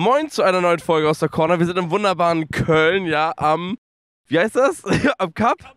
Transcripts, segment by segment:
Moin zu einer neuen Folge aus der Corner. Wir sind im wunderbaren Köln, ja, am, wie heißt das? am Cup? Cup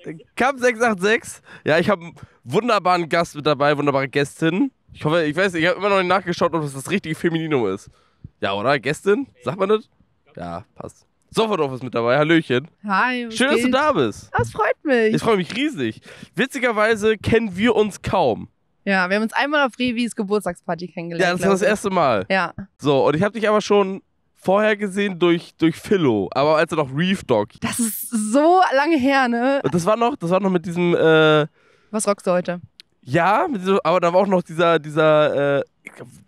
686. Cup 686. Ja, ich habe einen wunderbaren Gast mit dabei, wunderbare Gästin. Ich hoffe, ich weiß, ich habe immer noch nicht nachgeschaut, ob das das richtige Femininum ist. Ja, oder? Gästin? Sagt man das? Ja, passt. Soferdorf ist mit dabei. Hallöchen. Hi. Schön, geht? dass du da bist. Das freut mich. Ich freue mich riesig. Witzigerweise kennen wir uns kaum. Ja, wir haben uns einmal auf Revis Geburtstagsparty kennengelernt. Ja, das war das erste Mal. Ja. So, und ich habe dich aber schon vorher gesehen durch, durch Philo, aber als er noch Reef Dog. Das ist so lange her, ne? Und das war noch, das war noch mit diesem. Äh, Was rockst du heute? Ja, diesem, aber da war auch noch dieser, dieser äh,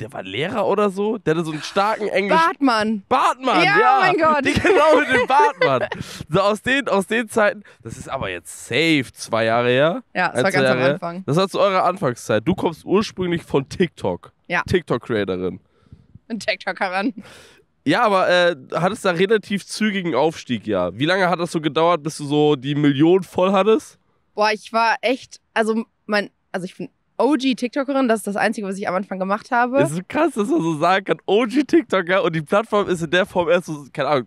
der war Lehrer oder so. Der hatte so einen starken Englisch. Bartmann. Bartmann, ja. ja. Oh mein Gott. Die, genau, mit dem Bartmann. so aus den, aus den Zeiten. Das ist aber jetzt safe zwei Jahre her. Ja, das war ganz Jahre am Anfang. Her. Das war zu eurer Anfangszeit. Du kommst ursprünglich von TikTok. Ja. TikTok-Creatorin. Ein TikTokerin. Ja, aber äh, hattest da relativ zügigen Aufstieg, ja. Wie lange hat das so gedauert, bis du so die Million voll hattest? Boah, ich war echt, also mein, also ich bin OG-TikTokerin. Das ist das Einzige, was ich am Anfang gemacht habe. Es ist krass, dass man so sagen kann, OG-TikToker und die Plattform ist in der Form erst so, keine Ahnung,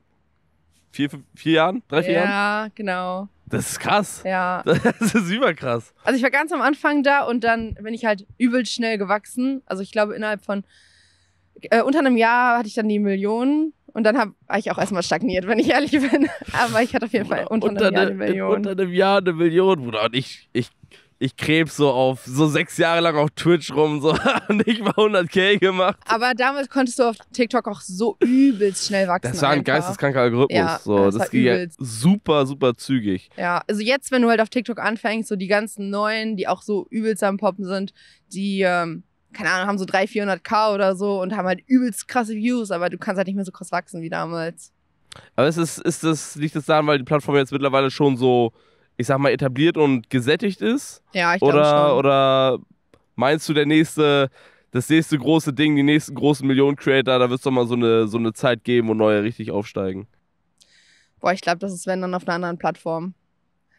vier, fünf, vier Jahren, drei, vier ja, Jahren? Ja, genau. Das ist krass. Ja. Das ist überkrass. Also ich war ganz am Anfang da und dann bin ich halt übel schnell gewachsen. Also ich glaube, innerhalb von äh, unter einem Jahr hatte ich dann die Millionen. Und dann habe ich auch erstmal stagniert, wenn ich ehrlich bin. Aber ich hatte auf jeden Fall unter, unter einem Jahr eine Million. Unter einem Jahr eine Million, Bruder. Und ich, ich ich krebs so auf so sechs Jahre lang auf Twitch rum so und ich war 100k gemacht. Aber damals konntest du auf TikTok auch so übelst schnell wachsen. Das war ein einfach. geisteskranker Algorithmus. Ja, so. Das, das ging ja super, super zügig. Ja, also jetzt, wenn du halt auf TikTok anfängst, so die ganzen neuen, die auch so übelst am Poppen sind, die, ähm, keine Ahnung, haben so 300, 400k oder so und haben halt übelst krasse Views, aber du kannst halt nicht mehr so krass wachsen wie damals. Aber ist ist es, liegt das daran, weil die Plattform jetzt mittlerweile schon so ich sag mal, etabliert und gesättigt ist? Ja, ich glaube schon. Oder meinst du, der nächste, das nächste große Ding, die nächsten großen Millionen Creator, da wird es doch mal so eine, so eine Zeit geben, wo neue richtig aufsteigen? Boah, ich glaube, das ist wenn dann auf einer anderen Plattform.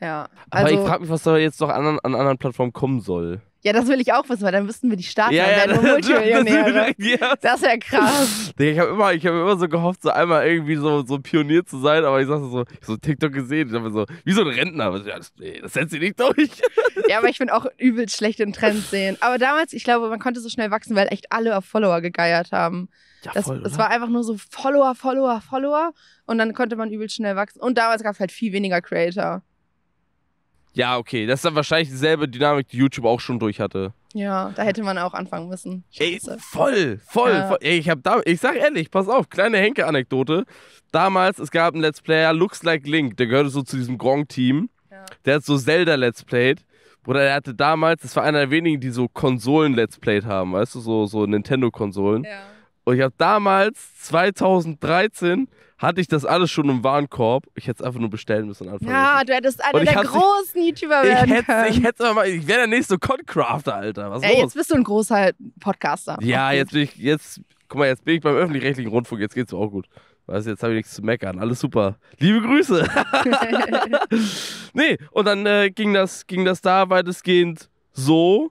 Ja. Aber ich also frage mich, was da jetzt noch an, an anderen Plattformen kommen soll. Ja, das will ich auch wissen, weil dann wüssten wir die Starter. Ja, ja, nur Multimillionäre. Das, das wäre krass. Ich habe immer, hab immer so gehofft, so einmal irgendwie so, so Pionier zu sein, aber ich sagte so, ich so TikTok gesehen, ich so, wie so ein Rentner. Das, das setzt sie nicht durch. Ja, aber ich bin auch übelst schlecht in Trends sehen. Aber damals, ich glaube, man konnte so schnell wachsen, weil echt alle auf Follower gegeiert haben. Ja, das, voll, das war einfach nur so Follower, Follower, Follower. Und dann konnte man übelst schnell wachsen. Und damals gab es halt viel weniger Creator. Ja, okay. Das ist dann wahrscheinlich dieselbe Dynamik, die YouTube auch schon durch hatte. Ja, da hätte man auch anfangen müssen. Ey, voll, voll, ja. voll. Ey, ich hab da, ich sag ehrlich, pass auf, kleine Henke-Anekdote. Damals, es gab einen Let's Player, Looks Like Link, der gehörte so zu diesem Gronk-Team. Ja. Der hat so Zelda-Let's Played. Bruder, der hatte damals, das war einer der wenigen, die so Konsolen-Let's Played haben, weißt du, so, so Nintendo-Konsolen. Ja. Und ich habe damals, 2013, hatte ich das alles schon im Warenkorb. Ich hätte es einfach nur bestellen müssen. Anfang ja, du hättest einer der großen ich, YouTuber werden ich können. Ich hätte mal, ich wäre der nächste Concrafter, Alter. Was Ey, los? jetzt bist du ein großer Podcaster. Ja, jetzt bin ich, jetzt, guck mal, jetzt bin ich beim öffentlich-rechtlichen Rundfunk, jetzt geht's mir auch gut. Weißt jetzt habe ich nichts zu meckern. Alles super. Liebe Grüße. nee, und dann äh, ging, das, ging das da weitestgehend so,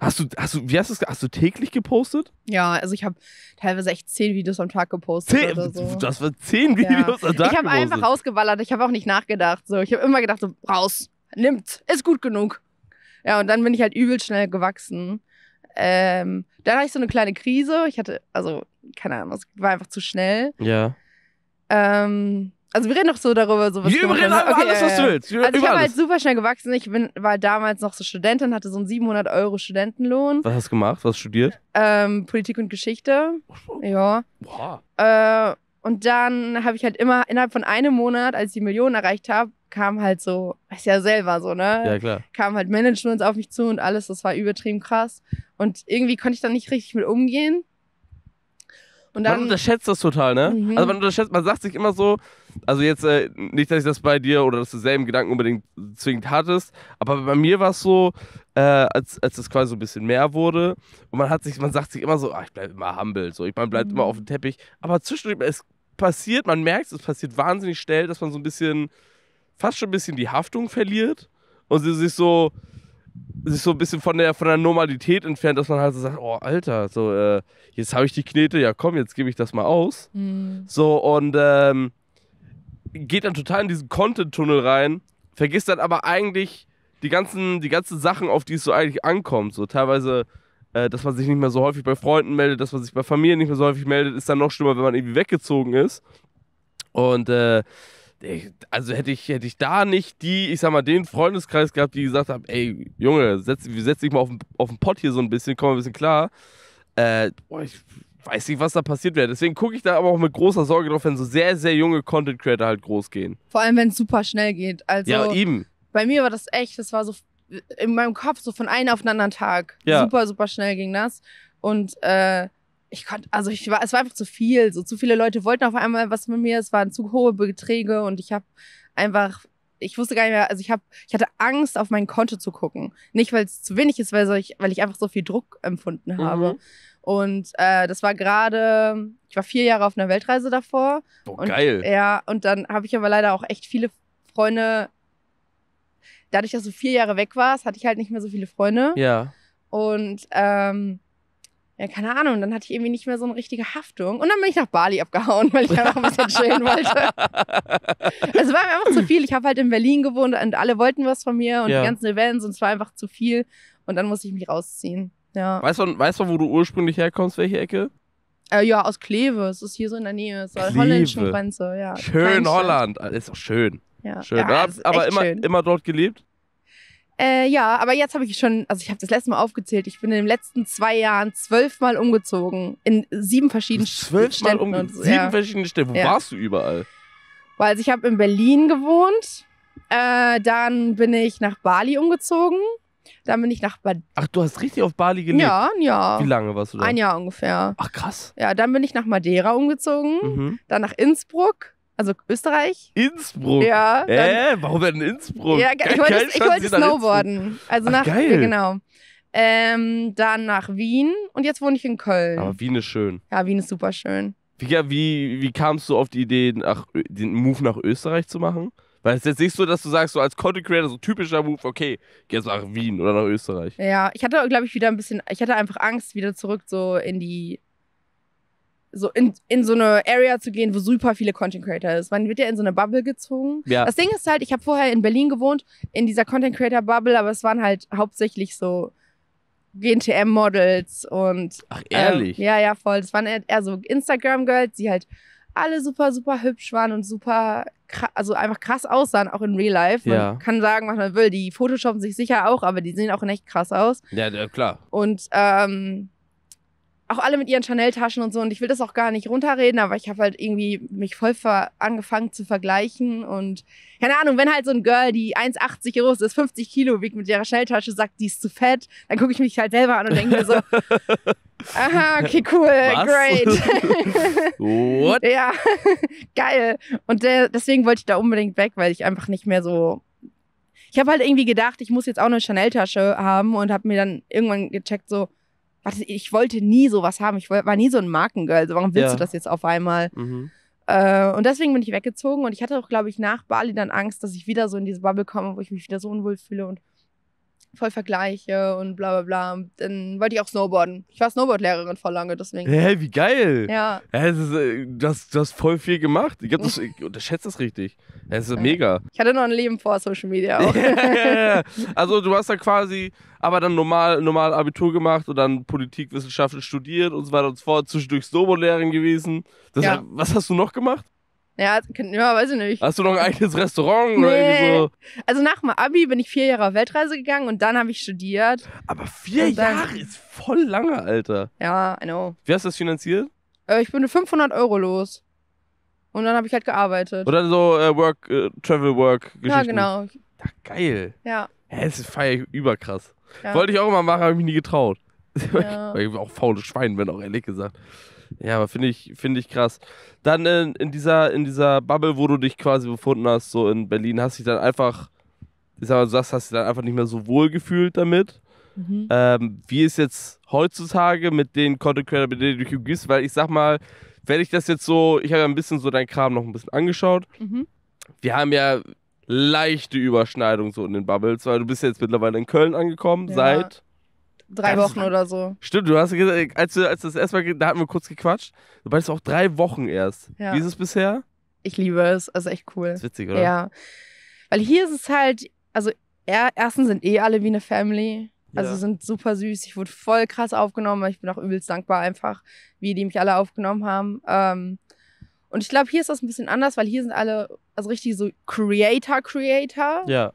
Hast du, hast du, wie hast du hast du täglich gepostet? Ja, also ich habe teilweise echt zehn Videos am Tag gepostet. Zehn, oder so. Das waren zehn Videos ja. am Tag. Ich habe einfach rausgeballert, ich habe auch nicht nachgedacht. So. Ich habe immer gedacht, so, raus, nimmt, ist gut genug. Ja, und dann bin ich halt übel schnell gewachsen. Ähm, dann hatte ich so eine kleine Krise. Ich hatte, also, keine Ahnung, es war einfach zu schnell. Ja. Ähm, also wir reden doch so darüber, so was Wir reden einfach okay, alles, was du willst. also ich habe halt super schnell gewachsen. Ich bin, war damals noch so Studentin, hatte so einen 700 Euro Studentenlohn. Was hast du gemacht? Was studiert? Ähm, Politik und Geschichte. Ja. Wow. Äh, und dann habe ich halt immer innerhalb von einem Monat, als ich die Millionen erreicht habe, kam halt so, ist ja selber so, ne? Ja, klar. Kam halt Management auf mich zu und alles. Das war übertrieben krass. Und irgendwie konnte ich da nicht richtig mit umgehen. Und dann, man unterschätzt das total, ne? Mhm. Also man unterschätzt, man sagt sich immer so, also jetzt äh, nicht, dass ich das bei dir oder dass du selben Gedanken unbedingt zwingend hattest, aber bei mir war es so, äh, als, als das quasi so ein bisschen mehr wurde und man hat sich, man sagt sich immer so, ach, ich bleibe immer humble, so, ich, man bleibt mhm. immer auf dem Teppich, aber zwischendurch, es passiert, man merkt es, passiert wahnsinnig schnell, dass man so ein bisschen, fast schon ein bisschen die Haftung verliert und sie sich so, sich so ein bisschen von der, von der Normalität entfernt, dass man halt so sagt, oh Alter, so äh, jetzt habe ich die Knete, ja komm, jetzt gebe ich das mal aus. Mhm. So und ähm, geht dann total in diesen Content-Tunnel rein, vergisst dann aber eigentlich die ganzen, die ganzen Sachen, auf die es so eigentlich ankommt. So teilweise, äh, dass man sich nicht mehr so häufig bei Freunden meldet, dass man sich bei Familien nicht mehr so häufig meldet, ist dann noch schlimmer, wenn man irgendwie weggezogen ist. Und äh, also hätte ich, hätte ich da nicht die, ich sag mal, den Freundeskreis gehabt, die gesagt haben, ey, Junge, setz, setz dich mal auf den, auf den Pott hier so ein bisschen, komm mal ein bisschen klar. Äh, boah, ich weiß nicht, was da passiert wäre. Deswegen gucke ich da aber auch mit großer Sorge drauf, wenn so sehr, sehr junge Content Creator halt groß gehen. Vor allem, wenn es super schnell geht. Also, ja, eben. Bei mir war das echt, das war so in meinem Kopf so von einem auf den anderen Tag. Ja. Super, super schnell ging das. Und äh, ich konnte, also ich war, es war einfach zu viel. So zu viele Leute wollten auf einmal was mit mir. Es waren zu hohe Beträge und ich habe einfach ich wusste gar nicht mehr, also ich habe, ich hatte Angst, auf mein Konto zu gucken. Nicht, weil es zu wenig ist, weil ich, weil ich einfach so viel Druck empfunden habe. Mhm. Und äh, das war gerade, ich war vier Jahre auf einer Weltreise davor. Oh, und, geil. Ja, und dann habe ich aber leider auch echt viele Freunde. Dadurch, dass du vier Jahre weg warst, hatte ich halt nicht mehr so viele Freunde. Ja. Und ähm, ja, keine Ahnung, dann hatte ich irgendwie nicht mehr so eine richtige Haftung. Und dann bin ich nach Bali abgehauen, weil ich einfach ein bisschen chillen wollte. es also, war mir einfach zu viel. Ich habe halt in Berlin gewohnt und alle wollten was von mir und ja. die ganzen Events und es war einfach zu viel. Und dann musste ich mich rausziehen. Ja. Weißt du, weißt du, wo du ursprünglich herkommst, welche Ecke? Äh, ja, aus Kleve. Es ist hier so in der Nähe. Es ist Kleve. holländische Grenze. Ja, schön Holland. Ah, ist auch schön. Ja. Schön. Ja, aber immer, schön. immer dort gelebt? Äh, ja, aber jetzt habe ich schon, also ich habe das letzte Mal aufgezählt, ich bin in den letzten zwei Jahren zwölfmal umgezogen. In sieben verschiedenen Städten. zwölfmal umgezogen. Um, sieben ja. verschiedene Städte. Wo ja. warst du überall? Weil also ich habe in Berlin gewohnt. Äh, dann bin ich nach Bali umgezogen. Dann bin ich nach Bali. Ach, du hast richtig auf Bali gelebt? Ja, ja. Wie lange warst du da? Ein Jahr ungefähr. Ach, krass. Ja, dann bin ich nach Madeira umgezogen, mhm. dann nach Innsbruck. Also Österreich. Innsbruck? Ja. Dann, äh, warum denn Innsbruck? Ja, geil, ich wollte, geil, ich wollte snowboarden. Also nach, geil. Ja, genau. Ähm, dann nach Wien und jetzt wohne ich in Köln. Aber Wien ist schön. Ja, Wien ist super schön. Wie, wie, wie kamst du auf die Idee, nach, den Move nach Österreich zu machen? Weil es ist jetzt nicht so, dass du sagst, so als Content Creator, so typischer Move, okay, geh jetzt nach Wien oder nach Österreich. Ja, ich hatte, glaube ich, wieder ein bisschen, ich hatte einfach Angst, wieder zurück so in die, so in, in so eine Area zu gehen, wo super viele Content Creator ist. Man wird ja in so eine Bubble gezogen. Ja. Das Ding ist halt, ich habe vorher in Berlin gewohnt, in dieser Content Creator Bubble, aber es waren halt hauptsächlich so GNTM-Models und. Ach, ehrlich? Ähm, ja, ja, voll. Das waren eher so Instagram-Girls, die halt alle super, super hübsch waren und super, also einfach krass aussahen, auch in Real Life. Man ja. kann sagen, was man will. Die photoshoppen sich sicher auch, aber die sehen auch in echt krass aus. Ja, klar. Und ähm, auch alle mit ihren Chanel-Taschen und so. Und ich will das auch gar nicht runterreden, aber ich habe halt irgendwie mich voll angefangen zu vergleichen. Und keine Ahnung, wenn halt so ein Girl, die 1,80 groß ist, 50 Kilo wiegt mit ihrer Chanel-Tasche, sagt, die ist zu fett, dann gucke ich mich halt selber an und denke mir so, aha, okay, cool, Was? great. What? ja, geil. Und der, deswegen wollte ich da unbedingt weg, weil ich einfach nicht mehr so ich habe halt irgendwie gedacht, ich muss jetzt auch eine Chanel-Tasche haben und habe mir dann irgendwann gecheckt, so, warte, ich wollte nie sowas haben. Ich war nie so ein Markengirl. Also warum willst ja. du das jetzt auf einmal? Mhm. Äh, und deswegen bin ich weggezogen und ich hatte auch, glaube ich, nach Bali dann Angst, dass ich wieder so in diese Bubble komme, wo ich mich wieder so unwohl fühle und voll Vergleiche und bla bla bla. Dann wollte ich auch Snowboarden. Ich war Snowboardlehrerin vor lange, deswegen. Hä, hey, wie geil! Ja. Es ist, äh, du, hast, du hast voll viel gemacht. Ich, das, ich unterschätze das richtig. Es ist ja. mega. Ich hatte noch ein Leben vor Social Media auch. also du hast da quasi aber dann normal, normal Abitur gemacht und dann Politikwissenschaften studiert und so weiter und so fort. Zwischendurch Snowboardlehrerin gewesen. Das, was hast du noch gemacht? Ja, also, ja, weiß ich nicht. Hast du noch ein eigenes Restaurant nee. oder irgendwie so? Also nach dem Abi bin ich vier Jahre auf Weltreise gegangen und dann habe ich studiert. Aber vier dann, Jahre ist voll lange, Alter. Ja, I know. Wie hast du das finanziert? Äh, ich bin 500 Euro los. Und dann habe ich halt gearbeitet. Oder so äh, Work, äh, Travel Work Geschichten. Genau. Ja, genau. Ach, geil. Ja. Hä, das feier ich überkrass. Ja. Wollte ich auch immer machen, habe ich mich nie getraut. Ja. Weil ich auch faules Schwein bin, auch ehrlich gesagt. Ja, aber finde ich, finde ich krass. Dann in, in, dieser, in dieser Bubble, wo du dich quasi befunden hast, so in Berlin, hast du dich dann einfach, ich sag mal, du hast, hast dich dann einfach nicht mehr so wohl gefühlt damit. Mhm. Ähm, wie ist jetzt heutzutage mit den Content Creator, mit denen du dich umgibst? Weil ich sag mal, wenn ich das jetzt so, ich habe ja ein bisschen so deinen Kram noch ein bisschen angeschaut. Mhm. Wir haben ja leichte Überschneidung so in den Bubbles, weil du bist ja jetzt mittlerweile in Köln angekommen ja. seit drei Wochen oder so. Stimmt, du hast gesagt, als, du, als das erstmal, da hatten wir kurz gequatscht. Du meinst auch drei Wochen erst. Ja. Wie ist es bisher? Ich liebe es, also echt cool. Das ist witzig, oder? Ja. Weil hier ist es halt, also erstens sind eh alle wie eine Family. Also ja. sind super süß. Ich wurde voll krass aufgenommen. Ich bin auch übelst dankbar einfach, wie die mich alle aufgenommen haben. Ähm, und ich glaube, hier ist das ein bisschen anders, weil hier sind alle also richtig so Creator-Creator. Ja.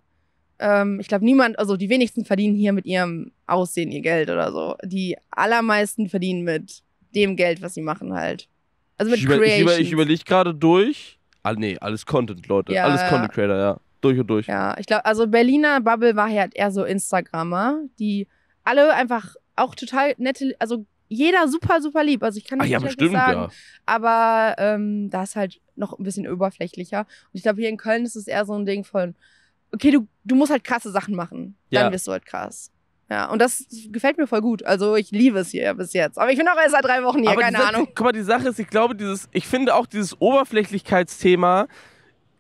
Ähm, ich glaube, niemand, also die wenigsten verdienen hier mit ihrem Aussehen ihr Geld oder so. Die allermeisten verdienen mit dem Geld, was sie machen halt. Also mit ich Ich, über, ich überlege gerade durch. Ah, nee, alles Content, Leute. Ja, alles Content Creator, ja. Durch und durch. Ja, ich glaube, also Berliner Bubble war halt eher so Instagrammer, die alle einfach auch total nette, also jeder super, super lieb. Also ich kann ah, nicht Ach, ja, bestimmt, sagen. Ja. Aber ähm, da ist halt noch ein bisschen oberflächlicher. Und ich glaube, hier in Köln ist es eher so ein Ding von, okay, du, du musst halt krasse Sachen machen. Dann ja. wirst du halt krass. Ja, und das gefällt mir voll gut. Also ich liebe es hier bis jetzt. Aber ich bin auch erst seit drei Wochen hier, Aber keine Ahnung. Guck mal, die Sache ist, ich glaube, dieses, ich finde auch dieses Oberflächlichkeitsthema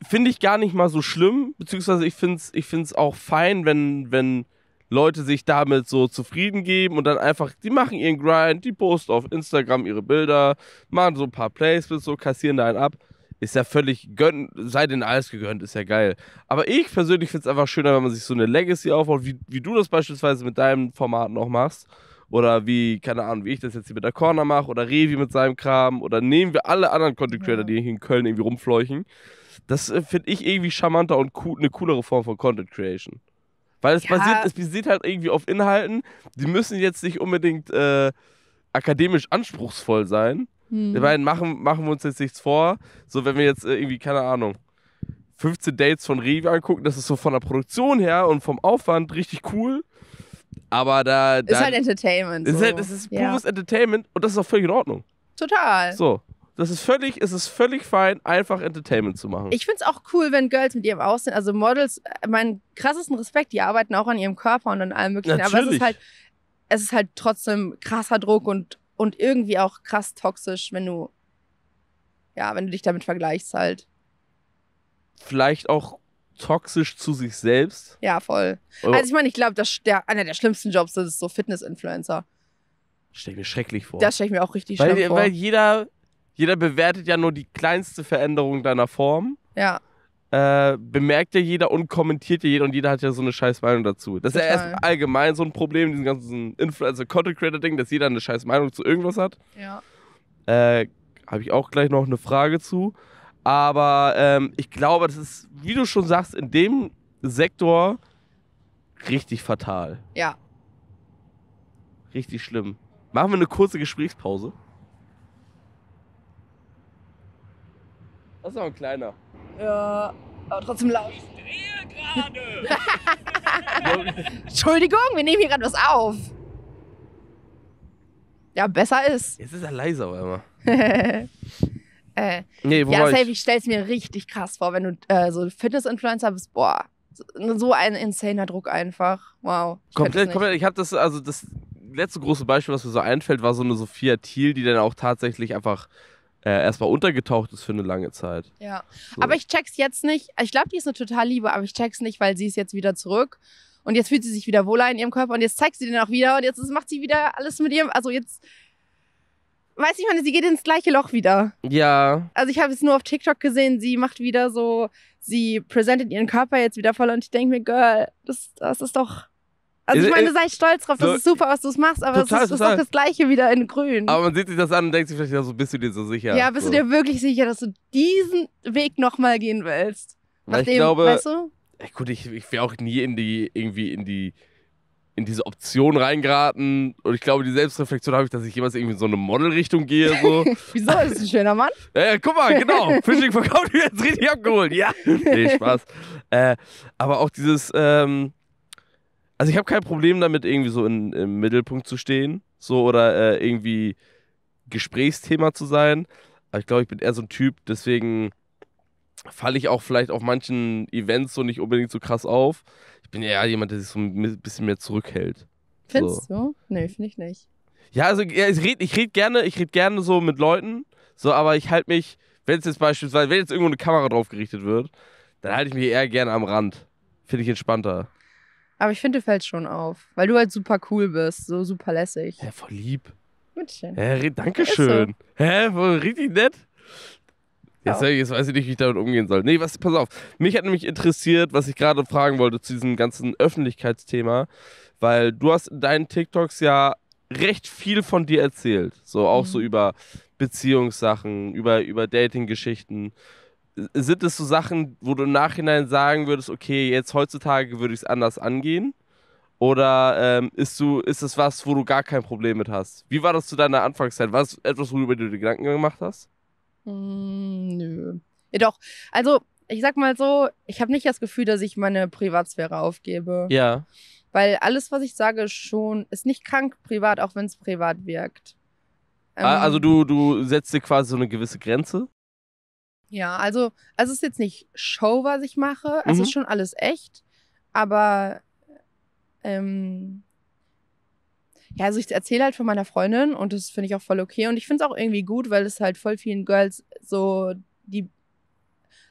finde ich gar nicht mal so schlimm, beziehungsweise ich finde es ich find's auch fein, wenn, wenn Leute sich damit so zufrieden geben und dann einfach, die machen ihren Grind, die posten auf Instagram ihre Bilder, machen so ein paar Plays, so, kassieren da einen ab. Ist ja völlig gönn, sei denn alles gegönnt, ist ja geil. Aber ich persönlich finde es einfach schöner, wenn man sich so eine Legacy aufbaut, wie, wie du das beispielsweise mit deinem Format noch machst. Oder wie, keine Ahnung, wie ich das jetzt hier mit der Corner mache oder Revi mit seinem Kram oder nehmen wir alle anderen Content Creator, die hier in Köln irgendwie rumfleuchen. Das äh, finde ich irgendwie charmanter und cool, eine coolere Form von Content Creation. Weil es, ja. basiert, es basiert halt irgendwie auf Inhalten, die müssen jetzt nicht unbedingt äh, akademisch anspruchsvoll sein, hm. Wir beiden machen, machen wir uns jetzt nichts vor. So, wenn wir jetzt äh, irgendwie, keine Ahnung, 15 Dates von Rewe angucken, das ist so von der Produktion her und vom Aufwand richtig cool. Aber da. da ist halt Entertainment. Ist halt, so. halt, ist pures ja. Entertainment und das ist auch völlig in Ordnung. Total. So. Das ist völlig, es ist völlig fein, einfach Entertainment zu machen. Ich finde es auch cool, wenn Girls mit ihrem Aussehen, also Models, äh, meinen krassesten Respekt, die arbeiten auch an ihrem Körper und an allem möglichen. Natürlich. Aber es ist halt, es ist halt trotzdem krasser Druck und und irgendwie auch krass toxisch, wenn du, ja, wenn du dich damit vergleichst halt. Vielleicht auch toxisch zu sich selbst. Ja, voll. Oh. Also ich meine, ich glaube, das der, einer der schlimmsten Jobs das ist so Fitness-Influencer. Stell ich mir schrecklich vor. Das stelle ich mir auch richtig weil, schlimm vor. Weil jeder, jeder bewertet ja nur die kleinste Veränderung deiner Form. Ja. Äh, bemerkt ja jeder und kommentiert ja jeder und jeder hat ja so eine scheiß Meinung dazu. Das Total. ist ja erst allgemein so ein Problem, diesen ganzen Influencer-Content-Creator-Ding, also dass jeder eine scheiß Meinung zu irgendwas hat. Ja. Äh, Habe ich auch gleich noch eine Frage zu. Aber ähm, ich glaube, das ist, wie du schon sagst, in dem Sektor richtig fatal. Ja. Richtig schlimm. Machen wir eine kurze Gesprächspause. Das ist noch ein kleiner. Ja, aber trotzdem laut. Ich drehe gerade. Entschuldigung, wir nehmen hier gerade was auf. Ja, besser ist. Jetzt ist er leiser, aber immer. äh, nee, wo ja, safe, ich, ich stelle es mir richtig krass vor, wenn du äh, so Fitness-Influencer bist. Boah, so ein insaner Druck einfach. Wow. Ich komplett, komplett. Ich habe das, also das letzte große Beispiel, was mir so einfällt, war so eine Sophia Thiel, die dann auch tatsächlich einfach äh, erstmal untergetaucht ist für eine lange Zeit. Ja. So. Aber ich check's jetzt nicht. Ich glaube, die ist eine total liebe, aber ich check's nicht, weil sie ist jetzt wieder zurück. Und jetzt fühlt sie sich wieder wohler in ihrem Körper und jetzt zeigt sie den auch wieder und jetzt macht sie wieder alles mit ihrem. Also jetzt. Weiß ich meine, sie geht ins gleiche Loch wieder. Ja. Also ich habe es nur auf TikTok gesehen, sie macht wieder so, sie präsentiert ihren Körper jetzt wieder voll und ich denke mir, Girl, das, das ist doch also ich meine, eh sei stolz drauf, das ist super, was du es machst, aber es ist, ist auch das Gleiche wieder in grün. Aber man sieht sich das an und denkt sich vielleicht, ja, so bist du dir so sicher. Ja, bist so. du dir wirklich sicher, dass du diesen Weg nochmal gehen willst? Weil Nachdem, ich glaube, weißt du? ey, gut, ich, ich wäre auch nie in die, irgendwie in die, in diese Option reingeraten. Und ich glaube, die Selbstreflexion habe ich, dass ich jemals irgendwie in so eine Modelrichtung gehe. So. Wieso? Das ist ein schöner Mann. Ja, ja guck mal, genau. Fishing verkauft, jetzt richtig abgeholt. Ja. Nee, Spaß. Äh, aber auch dieses, ähm, also ich habe kein Problem damit, irgendwie so in, im Mittelpunkt zu stehen, so oder äh, irgendwie Gesprächsthema zu sein. Aber ich glaube, ich bin eher so ein Typ, deswegen falle ich auch vielleicht auf manchen Events so nicht unbedingt so krass auf. Ich bin eher jemand, der sich so ein bisschen mehr zurückhält. Findest so. du? Nee, finde ich nicht. Ja, also ja, ich rede ich red gerne, ich gerne so mit Leuten, so, aber ich halte mich, wenn es jetzt beispielsweise, wenn jetzt irgendwo eine Kamera drauf gerichtet wird, dann halte ich mich eher gerne am Rand. Finde ich entspannter. Aber ich finde, du fällst schon auf, weil du halt super cool bist, so super lässig. Ja, voll lieb. Mädchen. Hä, Dankeschön. So. Hä, voll richtig nett. Jetzt, jetzt, weiß ich nicht, wie ich damit umgehen soll. Nee, was, pass auf. Mich hat nämlich interessiert, was ich gerade fragen wollte zu diesem ganzen Öffentlichkeitsthema, weil du hast in deinen TikToks ja recht viel von dir erzählt. So auch mhm. so über Beziehungssachen, über, über Dating-Geschichten sind es so Sachen, wo du im Nachhinein sagen würdest, okay, jetzt heutzutage würde ich es anders angehen? Oder ähm, ist, du, ist es was, wo du gar kein Problem mit hast? Wie war das zu deiner Anfangszeit? War es etwas, worüber du dir Gedanken gemacht hast? Mm, nö. Ja, doch. Also, ich sag mal so, ich habe nicht das Gefühl, dass ich meine Privatsphäre aufgebe. Ja. Weil alles, was ich sage, schon ist nicht krank privat, auch wenn es privat wirkt. Ah, also ähm, also, du, du setzt dir quasi so eine gewisse Grenze? Ja, also, also es ist jetzt nicht Show, was ich mache. Mhm. Es ist schon alles echt. Aber ähm, ja, also ich erzähle halt von meiner Freundin und das finde ich auch voll okay. Und ich finde es auch irgendwie gut, weil es halt voll vielen Girls so die.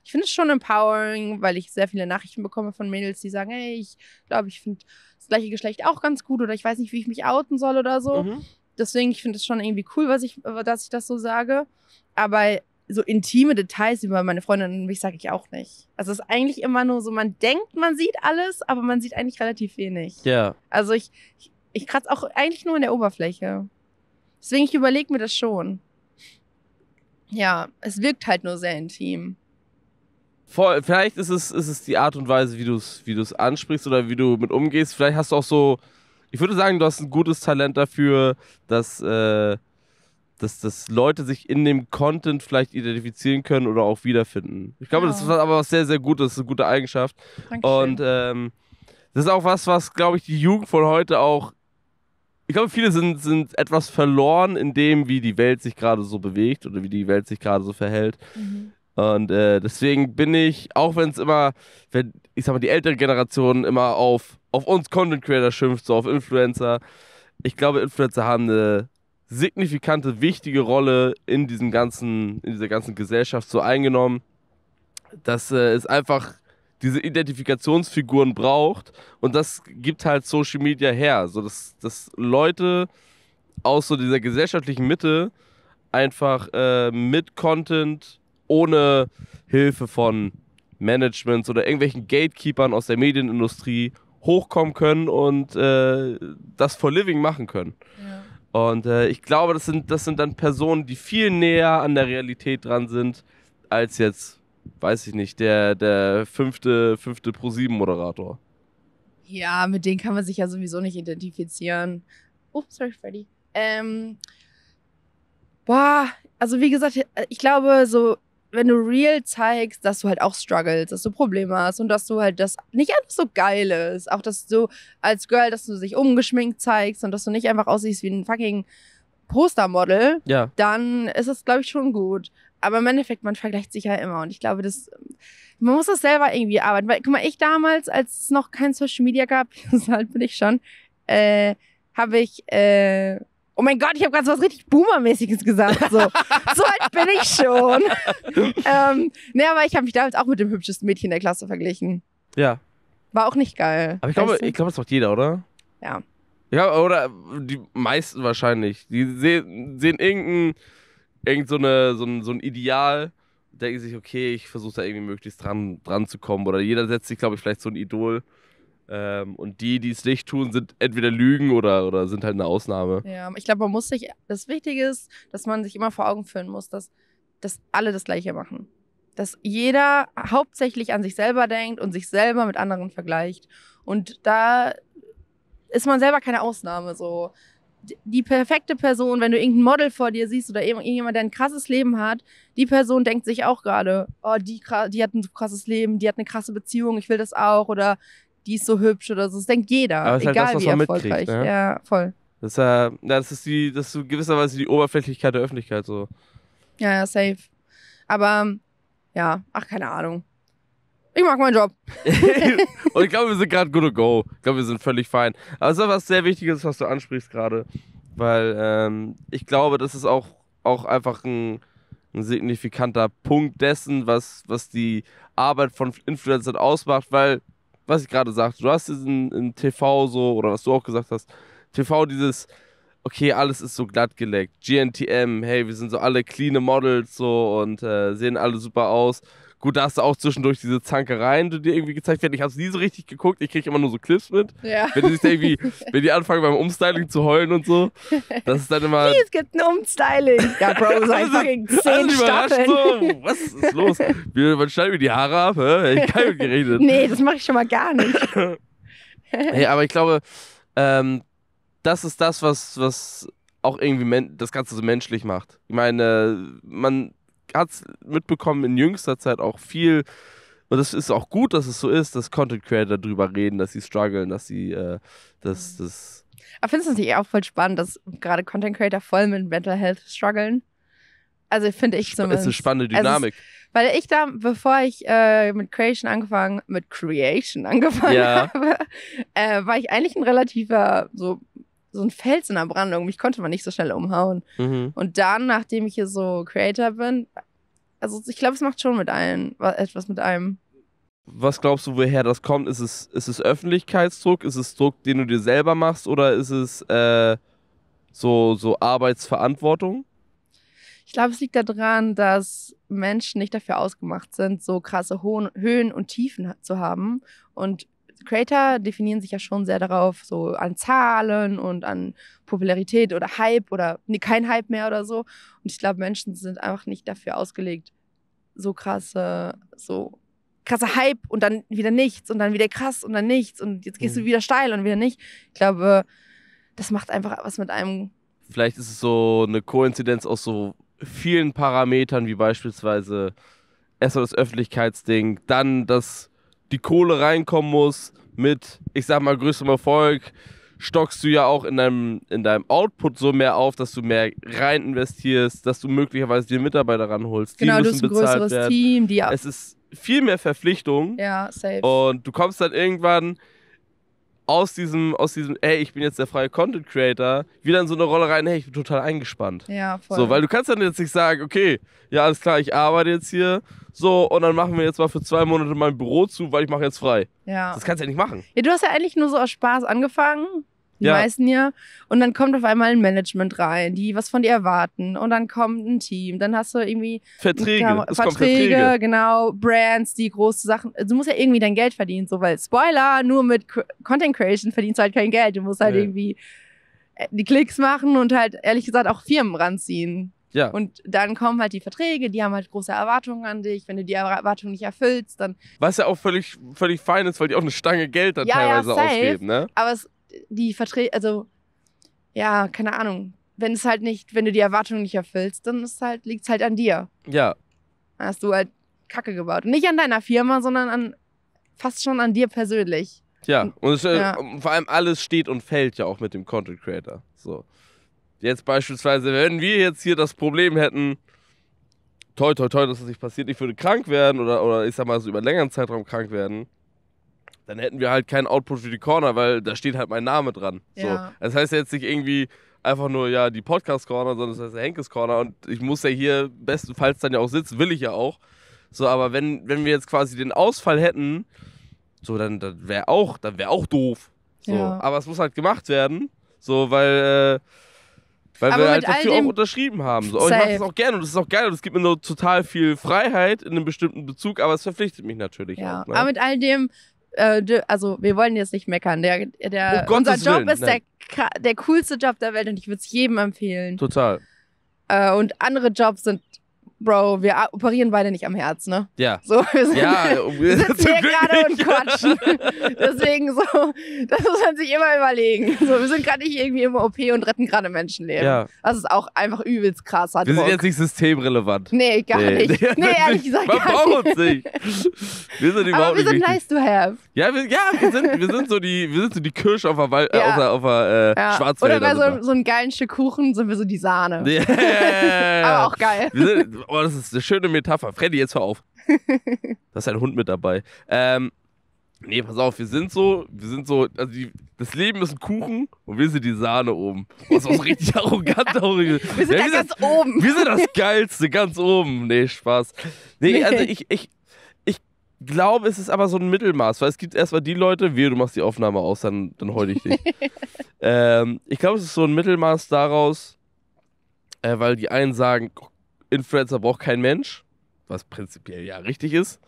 Ich finde es schon empowering, weil ich sehr viele Nachrichten bekomme von Mädels, die sagen, hey, ich glaube, ich finde das gleiche Geschlecht auch ganz gut oder ich weiß nicht, wie ich mich outen soll oder so. Mhm. Deswegen, ich finde es schon irgendwie cool, was ich, dass ich das so sage. Aber so intime Details über meine Freundin und mich sage ich auch nicht. Also es ist eigentlich immer nur so, man denkt, man sieht alles, aber man sieht eigentlich relativ wenig. Ja. Also ich, ich, ich kratze auch eigentlich nur in der Oberfläche. Deswegen, ich überlege mir das schon. Ja, es wirkt halt nur sehr intim. Voll, vielleicht ist es, ist es die Art und Weise, wie du es wie ansprichst oder wie du mit umgehst. Vielleicht hast du auch so, ich würde sagen, du hast ein gutes Talent dafür, dass... Äh, dass, dass Leute sich in dem Content vielleicht identifizieren können oder auch wiederfinden. Ich glaube, ja. das ist aber was sehr, sehr Gutes, eine gute Eigenschaft. Dankeschön. Und ähm, das ist auch was, was, glaube ich, die Jugend von heute auch. Ich glaube, viele sind, sind etwas verloren in dem, wie die Welt sich gerade so bewegt oder wie die Welt sich gerade so verhält. Mhm. Und äh, deswegen bin ich, auch wenn es immer, wenn, ich sag mal, die ältere Generation immer auf, auf uns Content Creator schimpft, so auf Influencer. Ich glaube, Influencer haben eine signifikante, wichtige Rolle in diesem ganzen, in dieser ganzen Gesellschaft so eingenommen, dass äh, es einfach diese Identifikationsfiguren braucht und das gibt halt Social Media her, so dass, dass Leute aus so dieser gesellschaftlichen Mitte einfach äh, mit Content ohne Hilfe von Managements oder irgendwelchen Gatekeepers aus der Medienindustrie hochkommen können und äh, das for living machen können. Ja. Und äh, ich glaube, das sind, das sind dann Personen, die viel näher an der Realität dran sind, als jetzt, weiß ich nicht, der, der fünfte, fünfte Pro-7-Moderator. Ja, mit denen kann man sich ja sowieso nicht identifizieren. Oh, sorry, Freddy. Ähm, boah, also wie gesagt, ich glaube, so wenn du real zeigst, dass du halt auch struggles, dass du Probleme hast und dass du halt das nicht einfach so geil ist. Auch dass du als Girl, dass du dich ungeschminkt zeigst und dass du nicht einfach aussiehst wie ein fucking Postermodel, ja. dann ist das, glaube ich, schon gut. Aber im Endeffekt, man vergleicht sich ja immer. Und ich glaube, das, man muss das selber irgendwie arbeiten. Weil, guck mal, ich damals, als es noch kein Social Media gab, das halt bin ich schon, äh, habe ich, äh, oh mein Gott, ich habe gerade so was richtig Boomermäßiges gesagt. So, so alt bin ich schon. ähm, ne, aber ich habe mich damals auch mit dem hübschesten Mädchen der Klasse verglichen. Ja. War auch nicht geil. Aber ich glaube, ich glaube, das macht jeder, oder? Ja. Ja, oder die meisten wahrscheinlich. Die sehen, sehen irgendein, irgend so, eine, so, ein, so ein Ideal, denken sich, okay, ich versuche da irgendwie möglichst dran, dran zu kommen. Oder jeder setzt sich, glaube ich, vielleicht so ein Idol ähm, und die, die es nicht tun, sind entweder Lügen oder, oder sind halt eine Ausnahme. Ja, ich glaube, man muss sich, das Wichtige ist, dass man sich immer vor Augen führen muss, dass, dass alle das Gleiche machen. Dass jeder hauptsächlich an sich selber denkt und sich selber mit anderen vergleicht. Und da ist man selber keine Ausnahme. So die perfekte Person, wenn du irgendein Model vor dir siehst oder irgendjemand, der ein krasses Leben hat, die Person denkt sich auch gerade, oh, die, die hat ein krasses Leben, die hat eine krasse Beziehung, ich will das auch oder die ist so hübsch oder so. Das denkt jeder, Aber egal halt das, wie erfolgreich. Ne? Ja, voll. Das ist, äh, das ist die, das ist so gewisserweise die Oberflächlichkeit der Öffentlichkeit so. Ja, ja, safe. Aber ja, ach, keine Ahnung. Ich mag meinen Job. und ich glaube, wir sind gerade good to go. Ich glaube, wir sind völlig fein. Aber es ist was sehr Wichtiges, was du ansprichst gerade. Weil ähm, ich glaube, das ist auch, auch einfach ein, ein signifikanter Punkt dessen, was, was die Arbeit von Influencern ausmacht, weil was ich gerade sagte, du hast diesen in TV so, oder was du auch gesagt hast, TV dieses, okay, alles ist so glatt geleckt, GNTM, hey, wir sind so alle clean Models so und äh, sehen alle super aus. Gut, da hast du auch zwischendurch diese Zankereien, die dir irgendwie gezeigt werden. Ich habe es nie so richtig geguckt. Ich kriege immer nur so Clips mit. Ja. Wenn die sich irgendwie, wenn die anfangen beim Umstyling zu heulen und so, das ist dann immer. es gibt ein Umstyling. Ja, Bro, seit also, fucking zehn also Staffeln. So, was ist los? Wie, wann schneiden wir die Haare ab? Hä? Ich habe geredet. Nee, das mache ich schon mal gar nicht. hey, aber ich glaube, ähm, das ist das, was, was auch irgendwie das Ganze so menschlich macht. Ich meine, man hat es mitbekommen in jüngster Zeit auch viel. Und das ist auch gut, dass es so ist, dass Content Creator darüber reden, dass sie strugglen, dass sie äh, das, mhm. das. Aber findest du es nicht auch voll spannend, dass gerade Content Creator voll mit Mental Health strugglen? Also finde ich zumindest. Das ist eine spannende Dynamik. Ist, weil ich da, bevor ich äh, mit Creation angefangen, mit Creation angefangen ja. habe, äh, war ich eigentlich ein relativer so so ein Fels in der Brandung. Mich konnte man nicht so schnell umhauen. Mhm. Und dann, nachdem ich hier so Creator bin, also ich glaube, es macht schon mit allen etwas mit einem. Was glaubst du, woher das kommt? Ist es, ist es Öffentlichkeitsdruck? Ist es Druck, den du dir selber machst? Oder ist es äh, so, so Arbeitsverantwortung? Ich glaube, es liegt daran, dass Menschen nicht dafür ausgemacht sind, so krasse Hohen, Höhen und Tiefen zu haben. Und Creator definieren sich ja schon sehr darauf, so an Zahlen und an Popularität oder Hype oder nee, kein Hype mehr oder so. Und ich glaube, Menschen sind einfach nicht dafür ausgelegt, so krasse, so krasse Hype und dann wieder nichts und dann wieder krass und dann nichts und jetzt gehst mhm. du wieder steil und wieder nicht. Ich glaube, das macht einfach was mit einem. Vielleicht ist es so eine Koinzidenz aus so vielen Parametern, wie beispielsweise erstmal das Öffentlichkeitsding, dann das die Kohle reinkommen muss mit, ich sag mal, größerem Erfolg, stockst du ja auch in deinem, in deinem Output so mehr auf, dass du mehr rein investierst, dass du möglicherweise dir Mitarbeiter ranholst. Genau, du hast ein größeres werden. Team. Die es ist viel mehr Verpflichtung. Ja, safe. Und du kommst dann irgendwann aus diesem, aus diesem, ey, ich bin jetzt der freie Content Creator, wieder in so eine Rolle rein, hey, ich bin total eingespannt. Ja, voll. So, weil du kannst dann jetzt nicht sagen, okay, ja, alles klar, ich arbeite jetzt hier, so, und dann machen wir jetzt mal für zwei Monate mein Büro zu, weil ich mache jetzt frei. Ja. Das kannst du ja nicht machen. Ja, du hast ja eigentlich nur so aus Spaß angefangen die ja. meisten ja. Und dann kommt auf einmal ein Management rein, die was von dir erwarten. Und dann kommt ein Team. Dann hast du irgendwie Verträge, genau, Verträge, Verträge, genau, Brands, die große Sachen. Du musst ja irgendwie dein Geld verdienen, so weil Spoiler, nur mit Content Creation verdienst du halt kein Geld. Du musst halt nee. irgendwie äh, die Klicks machen und halt ehrlich gesagt auch Firmen ranziehen. Ja. Und dann kommen halt die Verträge, die haben halt große Erwartungen an dich. Wenn du die Erwartungen nicht erfüllst, dann. Was ja auch völlig, völlig fein ist, weil die auch eine Stange Geld dann ja, teilweise ja, safe, ausgeben, ne? Aber es die Verträge, also ja, keine Ahnung. Wenn es halt nicht, wenn du die Erwartungen nicht erfüllst, dann ist halt, liegt es halt an dir. Ja. Dann hast du halt Kacke gebaut. nicht an deiner Firma, sondern an fast schon an dir persönlich. Ja, und es, äh, ja. vor allem alles steht und fällt ja auch mit dem Content Creator. So. Jetzt beispielsweise, wenn wir jetzt hier das Problem hätten, toi toi toi, dass das nicht passiert, ich würde krank werden oder, oder ich sag mal so über einen längeren Zeitraum krank werden, dann hätten wir halt keinen Output für die Corner, weil da steht halt mein Name dran. Ja. So. Das heißt jetzt nicht irgendwie einfach nur, ja, die Podcast-Corner, sondern das heißt der Henkes-Corner und ich muss ja hier bestenfalls dann ja auch sitzen, will ich ja auch. So, aber wenn, wenn wir jetzt quasi den Ausfall hätten, so, dann, dann wäre auch, dann wäre auch doof. So, ja. aber es muss halt gemacht werden, so, weil, äh, weil aber wir halt dafür auch unterschrieben haben. So, ich mache das auch gerne und das ist auch geil und es gibt mir nur total viel Freiheit in einem bestimmten Bezug, aber es verpflichtet mich natürlich ja. auch. Ne? Aber mit all dem äh, also wir wollen jetzt nicht meckern. Der, der, oh, unser Gottes Job Willen, ist der, der coolste Job der Welt und ich würde es jedem empfehlen. Total. Äh, und andere Jobs sind Bro, wir operieren beide nicht am Herz, ne? Ja. So, wir sind, ja, wir sitzen hier gerade und quatschen. Deswegen so, das muss man sich immer überlegen. So, wir sind gerade nicht irgendwie im OP und retten gerade Menschenleben. Ja. Das ist auch einfach übelst krass. Wir sind jetzt nicht systemrelevant. Nee, gar nee. nicht. Nee, ehrlich gesagt man gar braucht nicht. nicht. Wir sind überhaupt Aber wir sind nice to have. Ja, wir, ja, wir, sind, wir sind so die, wir sind so die Kirsch auf der, Wal äh, ja. äh, auf der, äh, ja. Schwarzwälder. Oder bei so, so einem geilen Stück Kuchen sind wir so die Sahne. Ja. Aber auch geil. Wir sind, Oh, das ist eine schöne Metapher. Freddy, jetzt hör auf. da ist ein Hund mit dabei. Ähm, nee, pass auf, wir sind so, wir sind so, also die, das Leben ist ein Kuchen und wir sind die Sahne oben. Oh, das ist auch so richtig arrogant. wir sind ja, da wir ganz das, oben. Wir sind das Geilste, ganz oben. Nee, Spaß. Nee, nee. also ich, ich, ich glaube, es ist aber so ein Mittelmaß, weil es gibt erstmal die Leute, wie du machst die Aufnahme aus, dann, dann heul ich dich. ähm, ich glaube, es ist so ein Mittelmaß daraus, äh, weil die einen sagen, oh Influencer braucht kein Mensch, was prinzipiell ja richtig ist.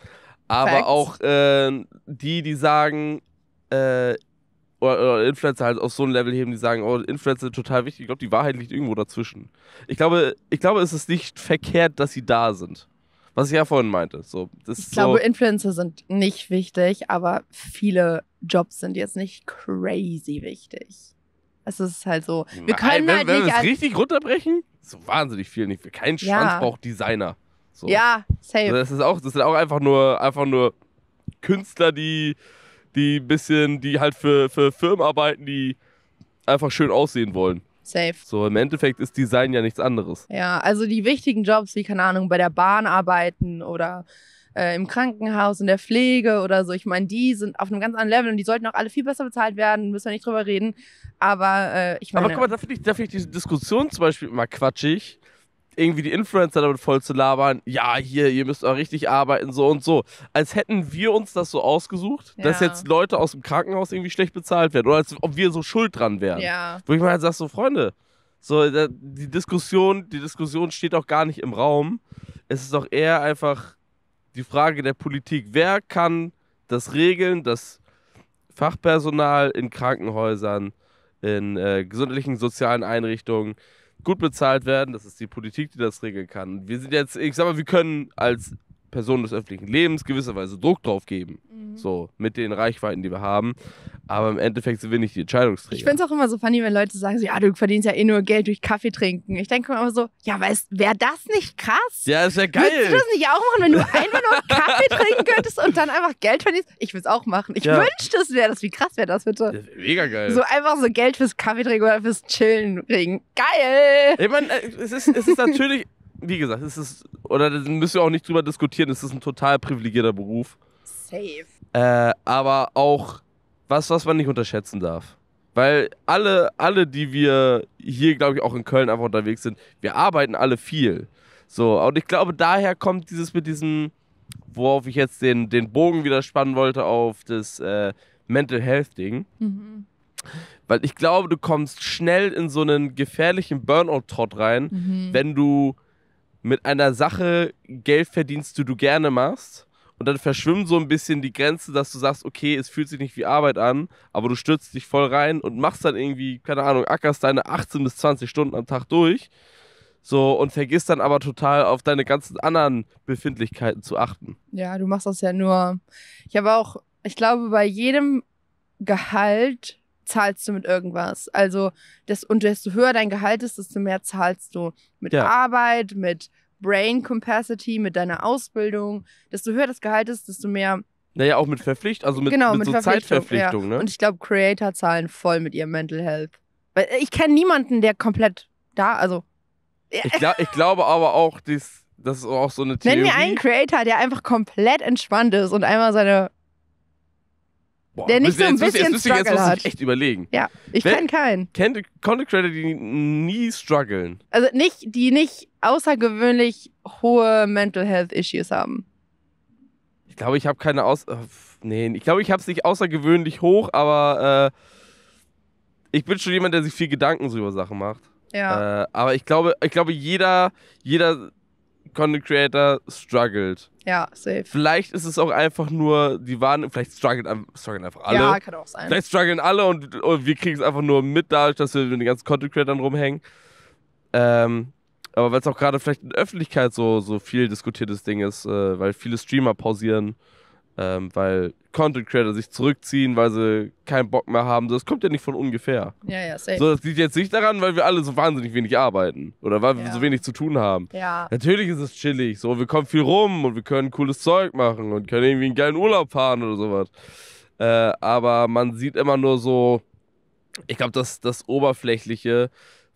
Aber Facts. auch äh, die, die sagen, äh, oder, oder, Influencer halt auf so ein Level heben, die sagen, oh, Influencer sind total wichtig. Ich glaube, die Wahrheit liegt irgendwo dazwischen. Ich glaube, ich glaube, es ist nicht verkehrt, dass sie da sind. Was ich ja vorhin meinte. So, ich glaube, so Influencer sind nicht wichtig, aber viele Jobs sind jetzt nicht crazy wichtig es ist halt so. Wir Nein, können wenn, halt wenn nicht. Wenn wir es richtig runterbrechen, so wahnsinnig viel nicht. Kein Schwanz ja. braucht Designer. So. Ja, safe. das ist auch, das sind auch einfach nur, einfach nur Künstler, die, die ein bisschen, die halt für, für Firmen arbeiten, die einfach schön aussehen wollen. Safe. So, im Endeffekt ist Design ja nichts anderes. Ja, also die wichtigen Jobs, wie, keine Ahnung, bei der Bahn arbeiten oder äh, im Krankenhaus, in der Pflege oder so. Ich meine, die sind auf einem ganz anderen Level und die sollten auch alle viel besser bezahlt werden, müssen wir nicht drüber reden. Aber äh, ich meine. Aber guck mal, da finde ich, find ich diese Diskussion zum Beispiel immer quatschig irgendwie die Influencer damit voll zu labern, ja, hier, ihr müsst auch richtig arbeiten, so und so. Als hätten wir uns das so ausgesucht, ja. dass jetzt Leute aus dem Krankenhaus irgendwie schlecht bezahlt werden. Oder als ob wir so schuld dran wären. Ja. Wo ich mal halt sage, so, Freunde, so, die Diskussion, die Diskussion steht auch gar nicht im Raum. Es ist doch eher einfach die Frage der Politik. Wer kann das regeln, dass Fachpersonal in Krankenhäusern, in äh, gesundheitlichen, sozialen Einrichtungen gut bezahlt werden? Das ist die Politik, die das regeln kann. Wir sind jetzt, ich sag mal, wir können als Personen des öffentlichen Lebens gewisserweise Druck drauf geben. Mhm. So, mit den Reichweiten, die wir haben. Aber im Endeffekt sind wir nicht die Entscheidungsträger. Ich finde es auch immer so funny, wenn Leute sagen, so, ja, du verdienst ja eh nur Geld durch Kaffee trinken. Ich denke immer so, ja, weißt, wäre das nicht krass? Ja, ist ja geil. Würdest du das nicht auch machen, wenn du einfach nur Kaffee trinken könntest und dann einfach Geld verdienst? Ich würde es auch machen. Ich ja. wünschte, es wäre das. Wie krass wäre das bitte? Das wär mega geil. So einfach so Geld fürs Kaffee trinken oder fürs Chillen kriegen. Geil! Ich meine, äh, es ist, es ist natürlich wie gesagt, es ist, oder da müssen wir auch nicht drüber diskutieren, es ist ein total privilegierter Beruf. Safe. Äh, aber auch was, was man nicht unterschätzen darf. Weil alle, alle, die wir hier, glaube ich, auch in Köln einfach unterwegs sind, wir arbeiten alle viel. So, und ich glaube, daher kommt dieses mit diesem, worauf ich jetzt den, den Bogen wieder spannen wollte, auf das äh, Mental Health Ding. Mhm. Weil ich glaube, du kommst schnell in so einen gefährlichen Burnout-Trott rein, mhm. wenn du mit einer Sache Geld verdienst, die du gerne machst. Und dann verschwimmen so ein bisschen die Grenze, dass du sagst, okay, es fühlt sich nicht wie Arbeit an, aber du stürzt dich voll rein und machst dann irgendwie, keine Ahnung, ackerst deine 18 bis 20 Stunden am Tag durch. So, und vergisst dann aber total auf deine ganzen anderen Befindlichkeiten zu achten. Ja, du machst das ja nur. Ich habe auch, ich glaube, bei jedem Gehalt zahlst du mit irgendwas. Also, das, und desto höher dein Gehalt ist, desto mehr zahlst du mit ja. Arbeit, mit Brain Capacity, mit deiner Ausbildung. Desto höher das Gehalt ist, desto mehr. Naja, auch mit Verpflichtung, also mit, genau, mit, mit so Zeitverpflichtung. Ja. Ne? Und ich glaube, Creator zahlen voll mit ihrem Mental Health. Weil äh, ich kenne niemanden, der komplett da, also. Äh. Ich, glaub, ich glaube aber auch, dies, das ist auch so eine Theorie. Nenn mir einen Creator, der einfach komplett entspannt ist und einmal seine Boah, der nicht so ein jetzt, bisschen jetzt, Struggle jetzt, jetzt hat. Ich echt überlegen. Ja, ich kenne keinen. Kennt Content Creator, die nie strugglen. Also nicht, die nicht außergewöhnlich hohe Mental Health Issues haben. Ich glaube, ich habe keine aus. Äh, nee, ich glaube, ich habe es nicht außergewöhnlich hoch, aber äh, ich bin schon jemand, der sich viel Gedanken so über Sachen macht. Ja. Äh, aber ich glaube, ich glaube, jeder, jeder Content Creator struggled. Ja, safe. Vielleicht ist es auch einfach nur, die waren, vielleicht strugglen, strugglen einfach alle. Ja, kann auch sein. Vielleicht strugglen alle und, und wir kriegen es einfach nur mit dadurch, dass wir mit den ganzen Content Creators rumhängen. Ähm, aber weil es auch gerade vielleicht in der Öffentlichkeit so, so viel diskutiertes Ding ist, äh, weil viele Streamer pausieren ähm, weil Content Creator sich zurückziehen, weil sie keinen Bock mehr haben. Das kommt ja nicht von ungefähr. Ja, ja, safe. So, das liegt jetzt nicht daran, weil wir alle so wahnsinnig wenig arbeiten oder weil ja. wir so wenig zu tun haben. Ja. Natürlich ist es chillig. So, wir kommen viel rum und wir können cooles Zeug machen und können irgendwie einen geilen Urlaub fahren oder sowas. Äh, aber man sieht immer nur so, ich glaube, das, das Oberflächliche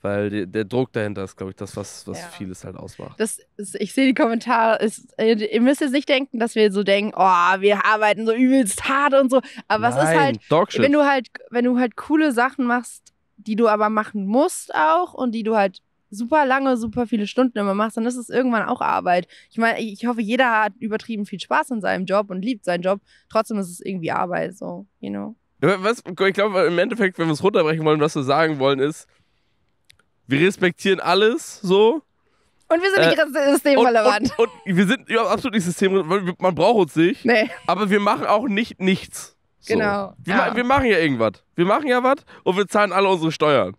weil die, der Druck dahinter ist, glaube ich, das, was, was ja. vieles halt ausmacht. Das ist, ich sehe die Kommentare, ist, ihr müsst jetzt nicht denken, dass wir so denken, oh, wir arbeiten so übelst hart und so. Aber Nein, was ist halt, wenn du halt, wenn du halt coole Sachen machst, die du aber machen musst auch und die du halt super lange, super viele Stunden immer machst, dann ist es irgendwann auch Arbeit. Ich meine, ich hoffe, jeder hat übertrieben viel Spaß in seinem Job und liebt seinen Job. Trotzdem ist es irgendwie Arbeit, so, you know. Was, ich glaube, im Endeffekt, wenn wir es runterbrechen wollen, was wir sagen wollen, ist, wir respektieren alles so. Und wir sind äh, nicht systemrelevant. Und, und, und, wir sind ja, absolut nicht systemrelevant. Man braucht uns nicht. Nee. Aber wir machen auch nicht nichts. So. Genau. Wir, ja. ma wir, machen ja irgendwas. Wir machen ja was und wir zahlen alle unsere Steuern.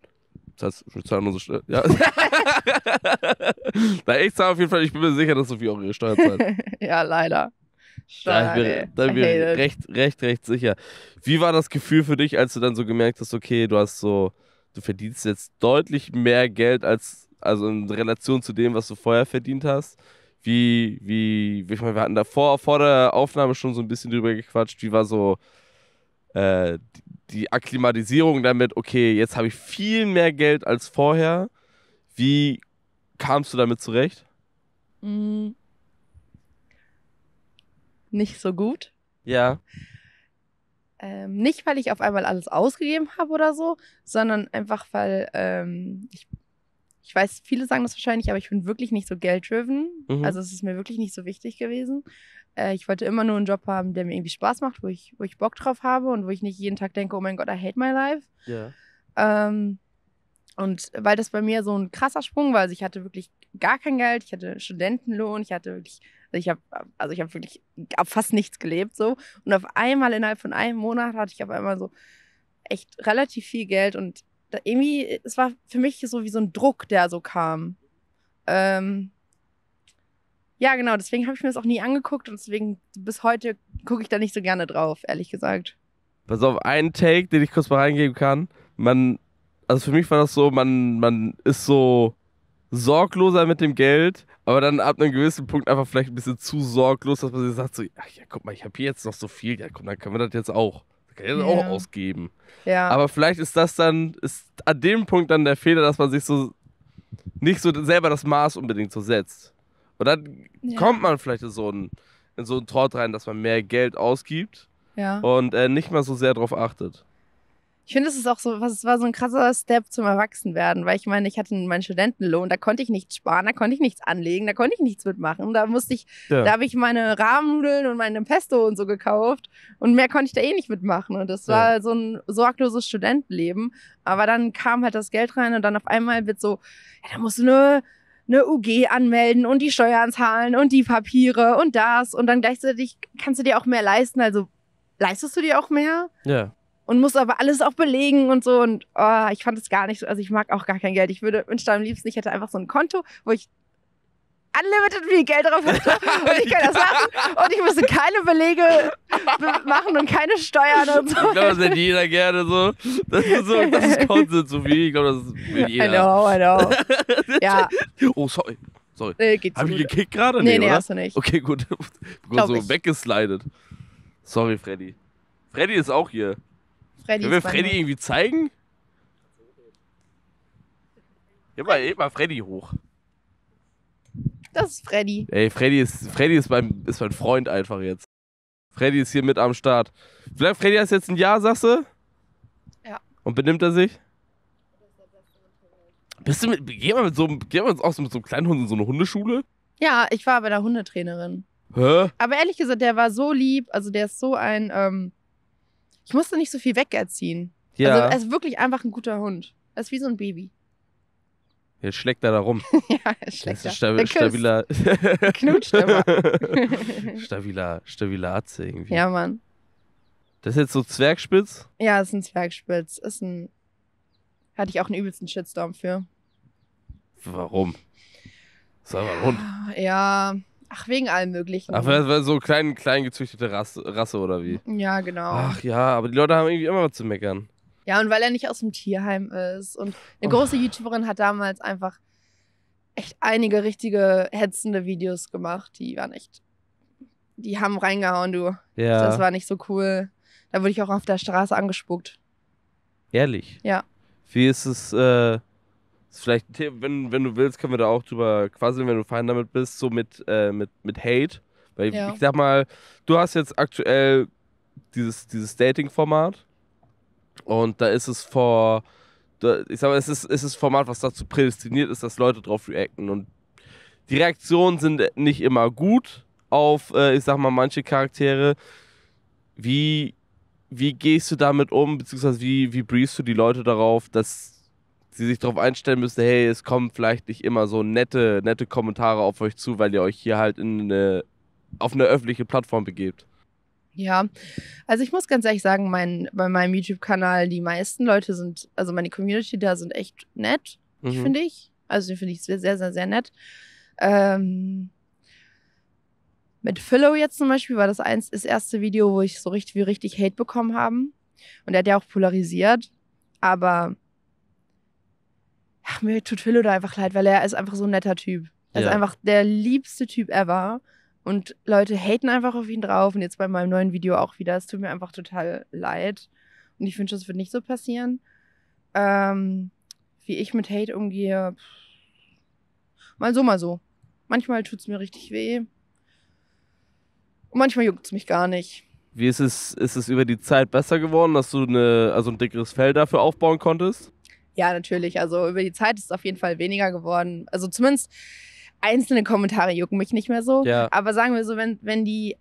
Das heißt, wir zahlen unsere Steuern. Ja. Na, ich zahle auf jeden Fall, ich bin mir sicher, dass Sophie auch ihre Steuern zahlt. ja, leider. Steuern, da bin ich, da bin ich recht, recht, recht sicher. Wie war das Gefühl für dich, als du dann so gemerkt hast, okay, du hast so du verdienst jetzt deutlich mehr Geld als, also in Relation zu dem, was du vorher verdient hast. Wie, wie, ich meine, wir hatten da vor der Aufnahme schon so ein bisschen drüber gequatscht, wie war so äh, die Akklimatisierung damit, okay, jetzt habe ich viel mehr Geld als vorher. Wie kamst du damit zurecht? Hm. Nicht so gut. Ja. Ähm, nicht, weil ich auf einmal alles ausgegeben habe oder so, sondern einfach, weil ähm, ich, ich weiß, viele sagen das wahrscheinlich, aber ich bin wirklich nicht so gelddriven. Mhm. Also es ist mir wirklich nicht so wichtig gewesen. Äh, ich wollte immer nur einen Job haben, der mir irgendwie Spaß macht, wo ich, wo ich Bock drauf habe und wo ich nicht jeden Tag denke, oh mein Gott, I hate my life. Ja. Ähm, und weil das bei mir so ein krasser Sprung war, also ich hatte wirklich gar kein Geld, ich hatte Studentenlohn, ich hatte wirklich ich habe also ich habe wirklich auf fast nichts gelebt so und auf einmal innerhalb von einem Monat hatte ich auf einmal so echt relativ viel Geld und da, irgendwie es war für mich so wie so ein Druck, der so kam. Ähm, ja, genau, deswegen habe ich mir das auch nie angeguckt und deswegen bis heute gucke ich da nicht so gerne drauf, ehrlich gesagt. Pass auf, einen Take, den ich kurz mal reingeben kann. Man, also für mich war das so, man, man ist so sorgloser mit dem Geld, aber dann ab einem gewissen Punkt einfach vielleicht ein bisschen zu sorglos, dass man sich sagt, so, ach ja, guck mal, ich habe hier jetzt noch so viel, ja, komm, dann können wir das jetzt auch. kann ich das yeah. auch ausgeben. Ja. Aber vielleicht ist das dann, ist an dem Punkt dann der Fehler, dass man sich so nicht so selber das Maß unbedingt so setzt. Und dann ja. kommt man vielleicht in so, einen, so einen Trott rein, dass man mehr Geld ausgibt ja. und äh, nicht mal so sehr darauf achtet. Ich finde, es ist auch so, was es war so ein krasser Step zum Erwachsenwerden, weil ich meine, ich hatte meinen Studentenlohn, da konnte ich nichts sparen, da konnte ich nichts anlegen, da konnte ich nichts mitmachen. Da musste ich, ja. da habe ich meine Rahmennudeln und meine Pesto und so gekauft und mehr konnte ich da eh nicht mitmachen. Und das war so ein sorgloses Studentenleben. Aber dann kam halt das Geld rein und dann auf einmal wird so, ja, da musst du eine eine UG anmelden und die Steuern zahlen und die Papiere und das und dann gleichzeitig kannst du dir auch mehr leisten. Also leistest du dir auch mehr? Ja und muss aber alles auch belegen und so. Und oh, ich fand es gar nicht so. Also ich mag auch gar kein Geld. Ich würde wünschte am liebsten, ich hätte einfach so ein Konto, wo ich unlimited viel Geld drauf hätte und ich kann das machen und ich müsste keine Belege be machen und keine Steuern und so. Ich glaube, das hätte jeder gerne so. Das ist so, das ist Content zu viel. Ich glaube, das will jeder. I know, I know. ja. Oh, sorry. Sorry. Nee, äh, Habe ich gekickt gerade? Nee, nee, nee oder? hast du nicht. Okay, gut. Ich so ich. weggeslidet. Sorry, Freddy. Freddy ist auch hier. Freddy. Können wir Freddy Mann. irgendwie zeigen? Heb mal, mal Freddy hoch. Das ist Freddy. Ey, Freddy ist, Freddy ist, mein, ist mein Freund einfach jetzt. Freddy ist hier mit am Start. Vielleicht Freddy ist jetzt ein Ja, sagst du? Ja. Und benimmt er sich? Bist du mit, geh mal mit so einem, geh mal aus so mit so einem kleinen Hund in so eine Hundeschule? Ja, ich war bei der Hundetrainerin. Hä? Aber ehrlich gesagt, der war so lieb, also der ist so ein ähm, ich musste nicht so viel wegerziehen. Ja. Also er ist wirklich einfach ein guter Hund. Er ist wie so ein Baby. Jetzt schlägt er da rum. ja, er schlägt das ist ein stabi stabiler. Knutscht stabiler, stabiler Atze irgendwie. Ja, Mann. Das ist jetzt so Zwergspitz? Ja, ist ein Zwergspitz. Ist ein. Hatte ich auch einen übelsten Shitstorm für. Warum? Das ist einfach ein Hund. Ja, Ach, wegen allem Möglichen. Ach, das war so klein, klein gezüchtete Rasse, Rasse oder wie? Ja, genau. Ach ja, aber die Leute haben irgendwie immer was zu meckern. Ja, und weil er nicht aus dem Tierheim ist. Und eine oh. große YouTuberin hat damals einfach echt einige richtige hetzende Videos gemacht. Die waren echt. Die haben reingehauen, du. Ja. Das war nicht so cool. Da wurde ich auch auf der Straße angespuckt. Ehrlich? Ja. Wie ist es. Äh ist vielleicht, wenn, wenn du willst, können wir da auch drüber quasseln, wenn du fein damit bist, so mit, äh, mit, mit Hate. Weil ja. ich sag mal, du hast jetzt aktuell dieses, dieses Dating-Format und da ist es vor, ich sag mal, es ist, es ist Format, was dazu prädestiniert ist, dass Leute drauf reacten und die Reaktionen sind nicht immer gut auf, äh, ich sag mal, manche Charaktere. Wie, wie gehst du damit um, beziehungsweise wie, wie briefst du die Leute darauf, dass sie sich darauf einstellen müsste, hey, es kommen vielleicht nicht immer so nette, nette Kommentare auf euch zu, weil ihr euch hier halt in eine, auf eine öffentliche Plattform begebt. Ja, also ich muss ganz ehrlich sagen, mein, bei meinem YouTube-Kanal, die meisten Leute sind, also meine Community da sind echt nett, mhm. finde ich. Also die finde ich sehr, sehr, sehr nett. Ähm, mit Philo jetzt zum Beispiel war das eins, das erste Video, wo ich so richtig, wie richtig Hate bekommen habe. Und er hat ja auch polarisiert. Aber ach, mir tut Philo da einfach leid, weil er ist einfach so ein netter Typ. Er ja. ist einfach der liebste Typ ever. Und Leute haten einfach auf ihn drauf. Und jetzt bei meinem neuen Video auch wieder. Es tut mir einfach total leid. Und ich wünsche, es wird nicht so passieren. Ähm, wie ich mit Hate umgehe, mal so, mal so. Manchmal tut es mir richtig weh. Und manchmal juckt es mich gar nicht. Wie ist es, ist es über die Zeit besser geworden, dass du eine, also ein dickeres Fell dafür aufbauen konntest? Ja, natürlich. Also über die Zeit ist es auf jeden Fall weniger geworden. Also zumindest einzelne Kommentare jucken mich nicht mehr so. Ja. Aber sagen wir so, wenn, wenn die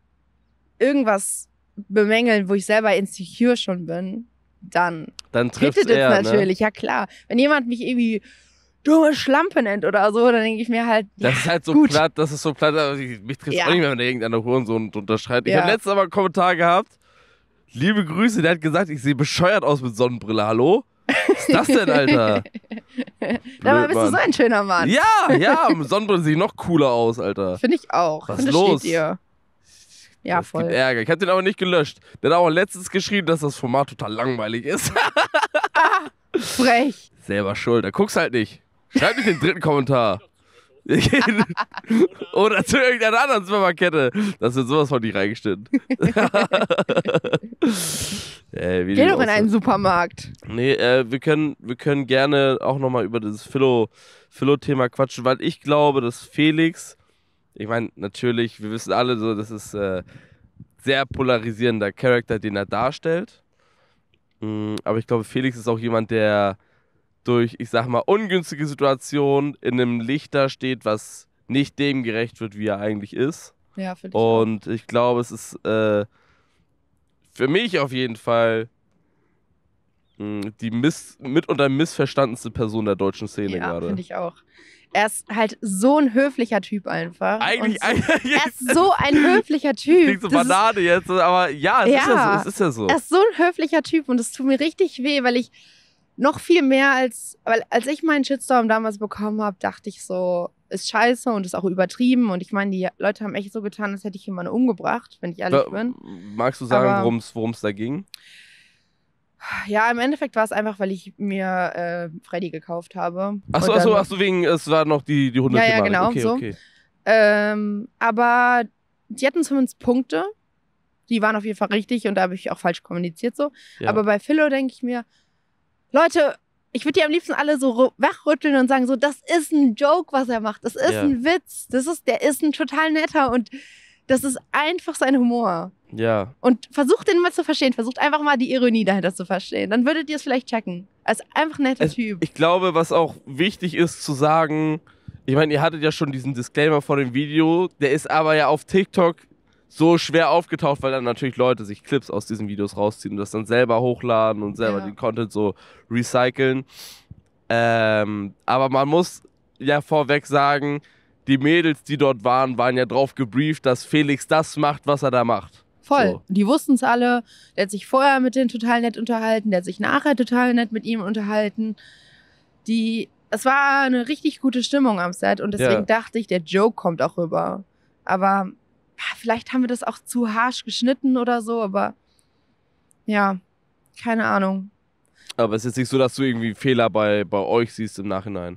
irgendwas bemängeln, wo ich selber insecure schon bin, dann, dann trifft es eher, ne? natürlich. Ne? Ja, klar. Wenn jemand mich irgendwie dumme Schlampe nennt oder so, dann denke ich mir halt. Das ja, ist halt so gut. platt, das ist so platt. Aber ich, mich trifft ja. auch nicht mehr, wenn irgendeiner Hurensohn unterschreibt. Ich ja. habe letztens Mal einen Kommentar gehabt. Liebe Grüße, der hat gesagt, ich sehe bescheuert aus mit Sonnenbrille. Hallo? Was ist das denn, Alter? Dabei bist du so ein schöner Mann. Ja, ja, im Sonnenbrille sieht noch cooler aus, Alter. Finde ich auch. Was ist los? Steht dir. Ja, das voll. Gibt Ärger. Ich habe den aber nicht gelöscht. Der hat auch letztens geschrieben, dass das Format total langweilig ist. ah, frech. Selber schuld. Da guckst halt nicht. Schreib nicht den dritten Kommentar. Oder zu irgendeiner anderen Zimmerkette. Das wird sowas von nicht reingestimmt. äh, Geh doch in einen Supermarkt. Nee, äh, wir, können, wir können gerne auch nochmal über das Philo-Thema quatschen, weil ich glaube, dass Felix, ich meine, natürlich, wir wissen alle so, das ist äh, sehr polarisierender Charakter, den er darstellt. Mhm, aber ich glaube, Felix ist auch jemand, der durch, ich sag mal, ungünstige Situationen in einem Licht da steht, was nicht dem gerecht wird, wie er eigentlich ist. Ja, für dich. Und auch. ich glaube, es ist äh, für mich auf jeden Fall mh, hm, die miss mitunter missverstandenste Person der deutschen Szene ja, gerade. Ja, finde ich auch. Er ist halt so ein höflicher Typ einfach. Eigentlich, so, er ist so ein höflicher Typ. Klingt so Banane jetzt, aber ja, es, ja, Ist ja so, es ist ja so. Er ist so ein höflicher Typ und es tut mir richtig weh, weil ich noch viel mehr als, weil als ich meinen Shitstorm damals bekommen habe, dachte ich so, ist scheiße und ist auch übertrieben. Und ich meine, die Leute haben echt so getan, als hätte ich jemanden umgebracht, wenn ich ehrlich bin. Magst du sagen, worum es da ging? Ja, im Endeffekt war es einfach, weil ich mir äh, Freddy gekauft habe. Achso, achso, achso, wegen, es war noch die, die Hunde. Ja, ja, genau. Okay, so. okay. Ähm, aber die hatten zumindest Punkte. Die waren auf jeden Fall richtig und da habe ich auch falsch kommuniziert so. Ja. Aber bei Philo denke ich mir, Leute, ich würde die am liebsten alle so wegrütteln und sagen, so, das ist ein Joke, was er macht. Das ist ja. ein Witz. Das ist, der ist ein total netter und das ist einfach sein Humor. Ja. Und versucht den mal zu verstehen. Versucht einfach mal die Ironie dahinter zu verstehen. Dann würdet ihr es vielleicht checken. Als einfach ein netter es, Typ. Ich glaube, was auch wichtig ist zu sagen, ich meine, ihr hattet ja schon diesen Disclaimer vor dem Video, der ist aber ja auf TikTok so schwer aufgetaucht, weil dann natürlich Leute sich Clips aus diesen Videos rausziehen und das dann selber hochladen und selber ja. den Content so recyceln. Ähm, aber man muss ja vorweg sagen, die Mädels, die dort waren, waren ja drauf gebrieft, dass Felix das macht, was er da macht. Voll. So. Die wussten es alle. Der hat sich vorher mit denen total nett unterhalten, der hat sich nachher total nett mit ihm unterhalten. Die, es war eine richtig gute Stimmung am Set und deswegen ja. dachte ich, der Joke kommt auch rüber. Aber Ah, vielleicht haben wir das auch zu harsch geschnitten oder so, aber ja, keine Ahnung. Aber es ist nicht so, dass du irgendwie Fehler bei, bei euch siehst im Nachhinein.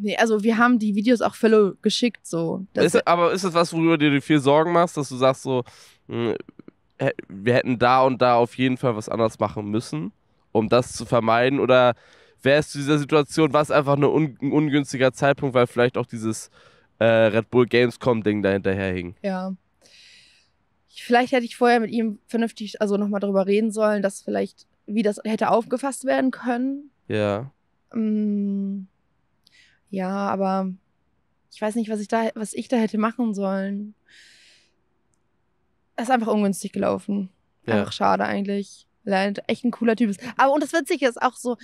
Nee, also wir haben die Videos auch völlig geschickt, so. Ist, aber ist das was, worüber du dir viel Sorgen machst, dass du sagst so, hm, wir hätten da und da auf jeden Fall was anders machen müssen, um das zu vermeiden? Oder wäre es zu dieser Situation, war es einfach nur un ein ungünstiger Zeitpunkt, weil vielleicht auch dieses äh, Red Bull Gamescom-Ding dahinterher hing? Ja vielleicht hätte ich vorher mit ihm vernünftig, also nochmal drüber reden sollen, dass vielleicht, wie das hätte aufgefasst werden können. Ja. Mm, ja, aber ich weiß nicht, was ich da, was ich da hätte machen sollen. Das ist einfach ungünstig gelaufen. Ja. Einfach schade eigentlich. Leid, echt ein cooler Typ ist. Aber und das Witzige ist auch so,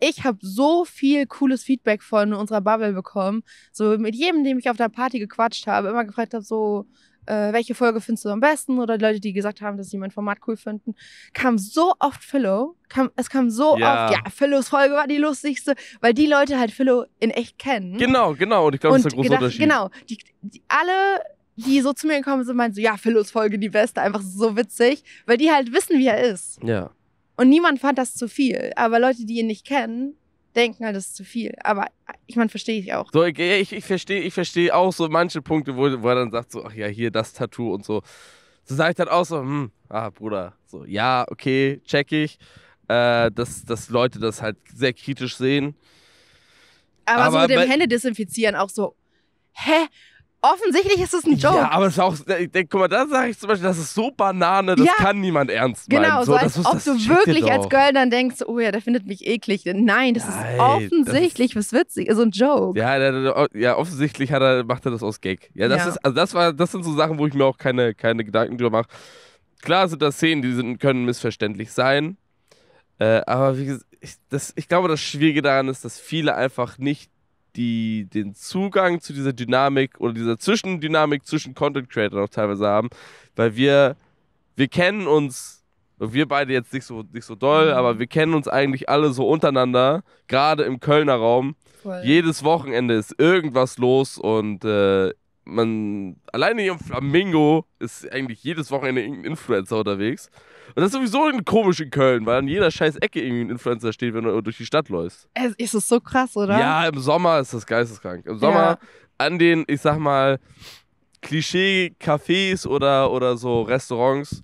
ich habe so viel cooles Feedback von unserer Bubble bekommen. So mit jedem, dem ich auf der Party gequatscht habe, immer gefragt habe, so, äh, welche Folge findest du am besten? Oder Leute, die gesagt haben, dass sie mein Format cool finden, kam so oft Philo. Kam, es kam so ja. oft, ja, Philos Folge war die lustigste, weil die Leute halt Philo in echt kennen. Genau, genau. Und ich glaube, das ist der große gedacht, Unterschied. Genau. Die, die, alle, die so zu mir gekommen sind, meinen so, ja, Philos Folge die beste, einfach so witzig, weil die halt wissen, wie er ist. Ja. Und niemand fand das zu viel. Aber Leute, die ihn nicht kennen, denken halt, das ist zu viel. Aber ich meine, verstehe ich auch. So, ich, ich verstehe ich versteh auch so manche Punkte, wo, wo er dann sagt, so, ach ja, hier das Tattoo und so. So sage ich dann auch so, hm, ah, Bruder, so, ja, okay, check ich, äh, dass, dass Leute das halt sehr kritisch sehen. Aber, aber so mit dem Hände desinfizieren auch so, hä? Offensichtlich ist es ein Joke. Ja, aber es ist auch, äh, guck mal, da sage ich zum Beispiel, das ist so Banane, das ja. kann niemand ernst meinen. Genau, so, so als ob du wirklich als Girl dann denkst, oh ja, der findet mich eklig. Nein, das Nein, ist offensichtlich das ist, was witzig, so ein Joke. Ja, ja, ja offensichtlich er, macht er das aus Gag. Ja, das ja. ist, also das war, das sind so Sachen, wo ich mir auch keine, keine Gedanken drüber mache. Klar sind das Szenen, die sind, können missverständlich sein. Äh, aber wie gesagt, ich, das, ich glaube, das Schwierige daran ist, dass viele einfach nicht die den Zugang zu dieser Dynamik oder dieser Zwischendynamik zwischen Content Creator auch teilweise haben, weil wir, wir kennen uns, wir beide jetzt nicht so, nicht so doll, mhm. aber wir kennen uns eigentlich alle so untereinander, gerade im Kölner Raum. Voll. Jedes Wochenende ist irgendwas los und äh, man alleine hier im Flamingo ist eigentlich jedes Wochenende irgendein Influencer unterwegs. Und das ist sowieso komisch in Köln, weil an jeder scheiß Ecke irgendwie ein Influencer steht, wenn du durch die Stadt läufst. Es ist es so krass, oder? Ja, im Sommer ist das geisteskrank. Im Sommer ja. an den, ich sag mal, Klischee-Cafés oder, oder so Restaurants,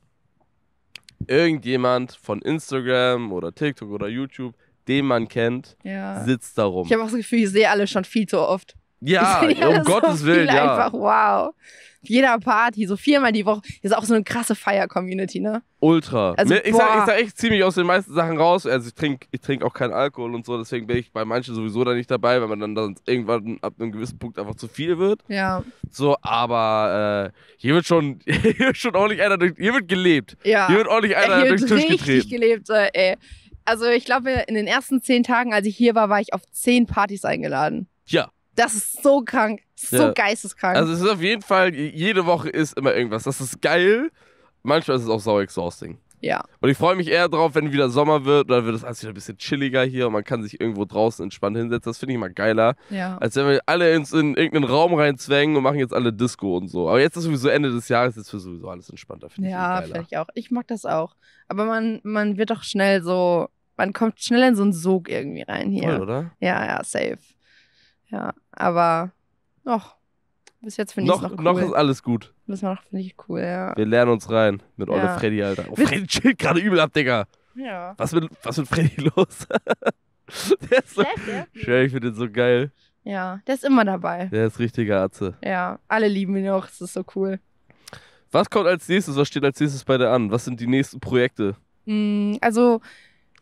irgendjemand von Instagram oder TikTok oder YouTube, den man kennt, ja. sitzt da rum. Ich habe auch das Gefühl, ich sehe alle schon viel zu oft. Ja, ja um Gottes so Willen, ja. Einfach, wow. Jeder Party, so viermal die Woche. Das ist auch so eine krasse Feier-Community, ne? Ultra. Also, ich, boah. sag, ich sag echt ziemlich aus den meisten Sachen raus. Also ich trinke ich trink auch keinen Alkohol und so, deswegen bin ich bei manchen sowieso da nicht dabei, weil man dann, dann irgendwann ab einem gewissen Punkt einfach zu viel wird. Ja. So, aber äh, hier wird schon, hier wird schon ordentlich einer durch, hier wird gelebt. Ja. Hier wird ordentlich äh, einer hier durch den Tisch getreten. richtig gelebt, äh, ey. Also ich glaube, in den ersten zehn Tagen, als ich hier war, war ich auf zehn Partys eingeladen. Ja. Das ist so krank. So ja. geisteskrank. Also es ist auf jeden Fall, jede Woche ist immer irgendwas. Das ist geil. Manchmal ist es auch sau exhausting. Ja. Und ich freue mich eher drauf, wenn wieder Sommer wird, dann wird es alles wieder ein bisschen chilliger hier und man kann sich irgendwo draußen entspannt hinsetzen. Das finde ich immer geiler. Ja. Als wenn wir alle ins, in irgendeinen Raum reinzwängen und machen jetzt alle Disco und so. Aber jetzt ist sowieso Ende des Jahres, jetzt wird sowieso alles entspannter, finde ja, ich. Ja, finde ich auch. Ich mag das auch. Aber man, man wird doch schnell so, man kommt schnell in so einen Sog irgendwie rein hier. Voll, oder? Ja, ja, safe. Ja, aber noch. Bis jetzt finde ich es noch, cool. Noch ist alles gut. Bis noch finde ich cool, ja. Wir lernen uns rein mit Olle ja. Freddy, Alter. Oh, Freddy chillt gerade übel ab, Digga. Ja. Was mit, was mit Freddy los? der ist so, schön, ich finde den so geil. Ja, der ist immer dabei. Der ist richtiger Atze. Ja, alle lieben ihn auch, Das ist so cool. Was kommt als nächstes? Was steht als nächstes bei dir an? Was sind die nächsten Projekte? Mm, also,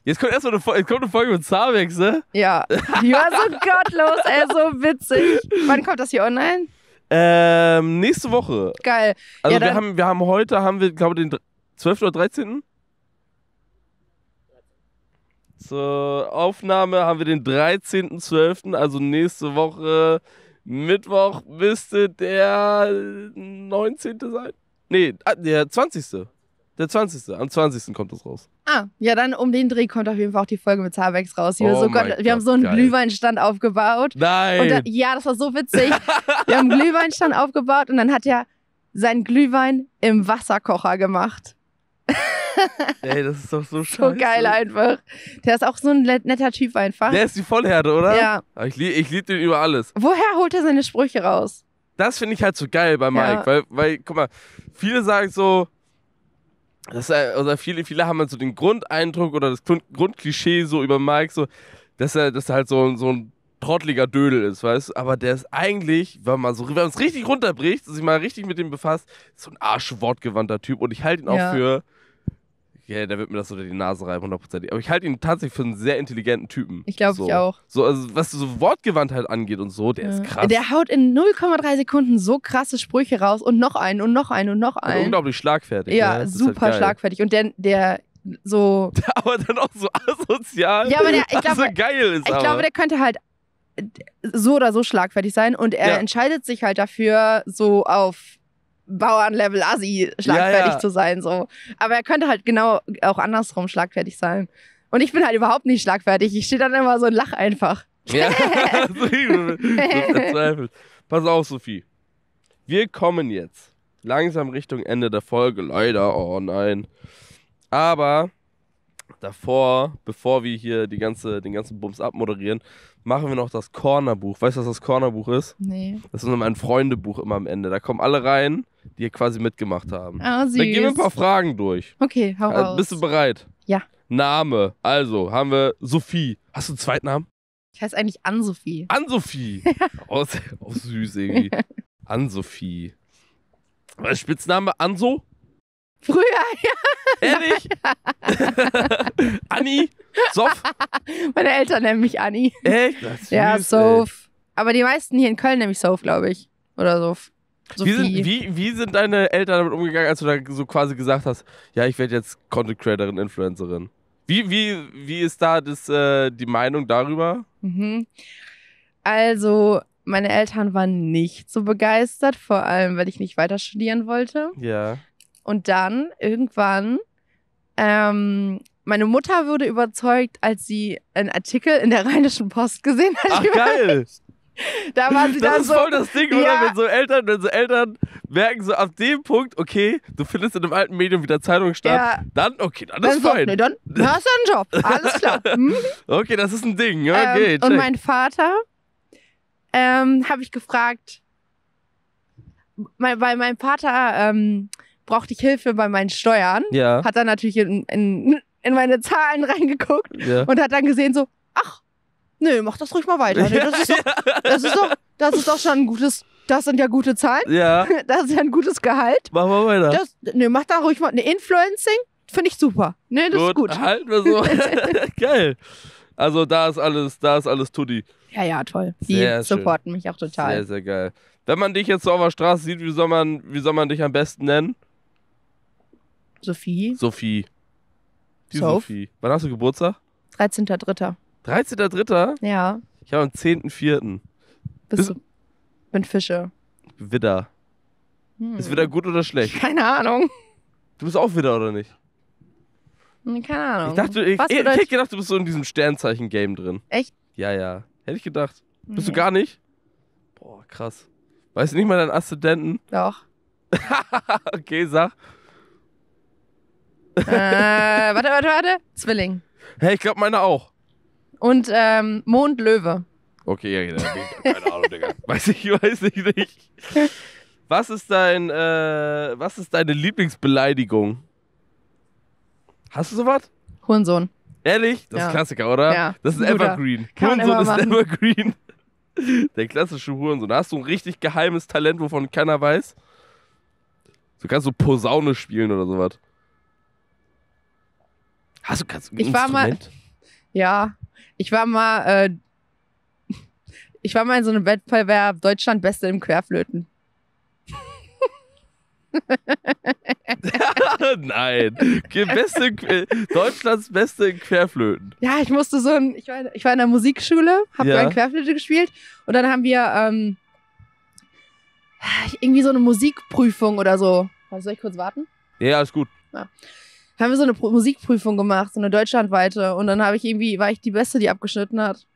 Jetzt kommt erstmal eine, Folge, kommt eine Folge mit Zabex, ne? Ja. Die war so gottlos, ey, so witzig. Wann kommt das hier online? Ähm, nächste Woche. Geil. Also ja, wir, haben, wir haben heute, haben wir, glaube ich, den 12. oder 13. Zur Aufnahme haben wir den 13.12., also nächste Woche Mittwoch müsste der 19. sein. Nee, ah, der 20. Der 20. Am 20. kommt das raus. Ah, ja, dann um den Dreh kommt auf jeden Fall auch die Folge mit Zabex raus. Hier, oh so Gott, wir haben so einen geil. Glühweinstand aufgebaut. Nein! Dann, ja, das war so witzig. wir haben einen Glühweinstand aufgebaut und dann hat er seinen Glühwein im Wasserkocher gemacht. Ey, das ist doch so scheiße. So geil einfach. Der ist auch so ein netter Typ einfach. Der ist die Vollherde, oder? Ja. Ah, ich, lieb, ich liebe den über alles. Woher holt er seine Sprüche raus? Das finde ich halt so geil bei Mike, ja. weil, weil, guck mal, viele sagen so, das also viele, viele haben halt so den Grundeindruck oder das Grund, Grundklischee so über Mike, so, dass er, dass er halt so, so ein trottliger Dödel ist, weißt du? Aber der ist eigentlich, wenn man so, es richtig runterbricht, sich mal richtig mit dem befasst, so ein arschwortgewandter Typ. Und ich halte ihn ja. auch für ja, da wird mir das unter die Nase reiben, hundertprozentig. Aber ich halte ihn tatsächlich für einen sehr intelligenten Typen. Ich glaube, so. ich auch. So, also, was so Wortgewandtheit angeht und so, der ja. ist krass. Der haut in 0,3 Sekunden so krasse Sprüche raus und noch einen und noch einen und noch also einen. Und unglaublich schlagfertig. Ja, ja. Ne? super halt schlagfertig. Und der, der so. aber dann auch so asozial. Ja, aber der, ich glaube, so also geil ist ich aber. glaube, der könnte halt so oder so schlagfertig sein und er ja. entscheidet sich halt dafür so auf Bauernlevel Assi schlagfertig ja, ja. zu sein. So. Aber er könnte halt genau auch andersrum schlagfertig sein. Und ich bin halt überhaupt nicht schlagfertig. Ich stehe dann immer so und lach einfach. Ja. Pass auf, Sophie. Wir kommen jetzt langsam Richtung Ende der Folge. Leider, oh nein. Aber davor, bevor wir hier die ganze, den ganzen Bums abmoderieren, machen wir noch das Cornerbuch. Weißt du, was das Cornerbuch ist? Nee. Das ist mein Freundebuch immer am Ende. Da kommen alle rein, die hier quasi mitgemacht haben. Ah, süß. Dann gehen wir ein paar Fragen durch. Okay, hau also, raus. Bist du bereit? Ja. Name. Also, haben wir Sophie. Hast du einen Zweitnamen? Ich heiße eigentlich Ann-Sophie. Ann-Sophie. Oh, oh, süß irgendwie. Ann-Sophie. Spitzname Anso? Früher, ja. Ehrlich? Anni? Sof? Meine Eltern nennen mich Anni. Echt? Süß, ja, Sof. Aber die meisten hier in Köln nennen mich Sof, glaube ich. Oder Sof. Wie sind, wie, wie sind deine Eltern damit umgegangen, als du da so quasi gesagt hast, ja, ich werde jetzt Content Creatorin, Influencerin? Wie, wie, wie ist da das, äh, die Meinung darüber? Mhm. Also, meine Eltern waren nicht so begeistert, vor allem, weil ich nicht weiter studieren wollte. Ja. Und dann irgendwann, ähm, meine Mutter wurde überzeugt, als sie einen Artikel in der Rheinischen Post gesehen hat. Ach, geil! Da waren sie das dann ist so, voll das Ding, ja. oder? Wenn so Eltern, wenn so Eltern merken, so ab dem Punkt, okay, du findest in einem alten Medium wieder Zeitung statt, ja. dann, okay, dann, dann ist so, fein. Nee, dann hast du einen Job. Alles klar. Hm? Okay, das ist ein Ding. Ähm, okay, ähm, und mein Vater ähm, habe ich gefragt, weil mein Vater ähm, brauchte ich Hilfe bei meinen Steuern. Ja. Hat dann natürlich in, in, in meine Zahlen reingeguckt ja. und hat dann gesehen so, ach, nö, mach das ruhig mal weiter. Nee, das, ist doch, das, ist doch, das ist doch schon ein gutes, das sind ja gute Zahlen. Ja. Das ist ja ein gutes Gehalt. Mach mal weiter. Das, nö, mach da ruhig mal. eine Influencing finde ich super. Ne, das gut, ist gut. Halten wir so. Geil. Also da ist alles, da ist alles Tutti. Ja, ja, toll. Die sehr supporten schön. mich auch total. Sehr, sehr geil. Wenn man dich jetzt so auf der Straße sieht, wie soll man, wie soll man dich am besten nennen? Sophie. Sophie. Die Sof. Sophie. Wann hast du Geburtstag? 13.3. 13.3.? Ja. Ich habe am 10.4. Bist du. Bin Fische. Widder. Hm. Ist Widder gut oder schlecht? Keine Ahnung. Du bist auch Widder oder nicht? Hm, keine Ahnung. Ich dachte, ich, ich, ich hätte gedacht, du bist so in diesem Sternzeichen-Game drin. Echt? Ja, ja. Hätte ich gedacht. Nee. Bist du gar nicht? Boah, krass. Weißt du nicht mal deinen Aszendenten? Doch. okay, sag. Äh, warte, warte, warte. Zwilling. Hä, hey, ich glaube meine auch. Und ähm, Mondlöwe. Okay, ja, ja, keine Ahnung, Digga. Weiß ich, weiß ich nicht. Was ist dein, äh, was ist deine Lieblingsbeleidigung? Hast du sowas? Hurensohn. Ehrlich? Das ja. ist Klassiker, oder? Ja. Das ist Evergreen. Kann Hurensohn ist machen. Evergreen. Der klassische Hurensohn. Da hast du ein richtig geheimes Talent, wovon keiner weiß. Du kannst so Posaune spielen oder sowas. Hast du kannst, ich Instrument? war mal, ja, ich war mal, äh, ich war mal in so einem Wettbewerb Deutschland Beste im Querflöten. Nein, beste, Deutschlands beste in Querflöten. Ja, ich musste so ein, ich war, ich war in der Musikschule, habe ja. dann Querflöte gespielt und dann haben wir ähm, irgendwie so eine Musikprüfung oder so. Soll ich kurz warten? Ja, ist gut. Ja haben wir so eine Musikprüfung gemacht, so eine deutschlandweite. Und dann habe ich irgendwie, war ich die Beste, die abgeschnitten hat.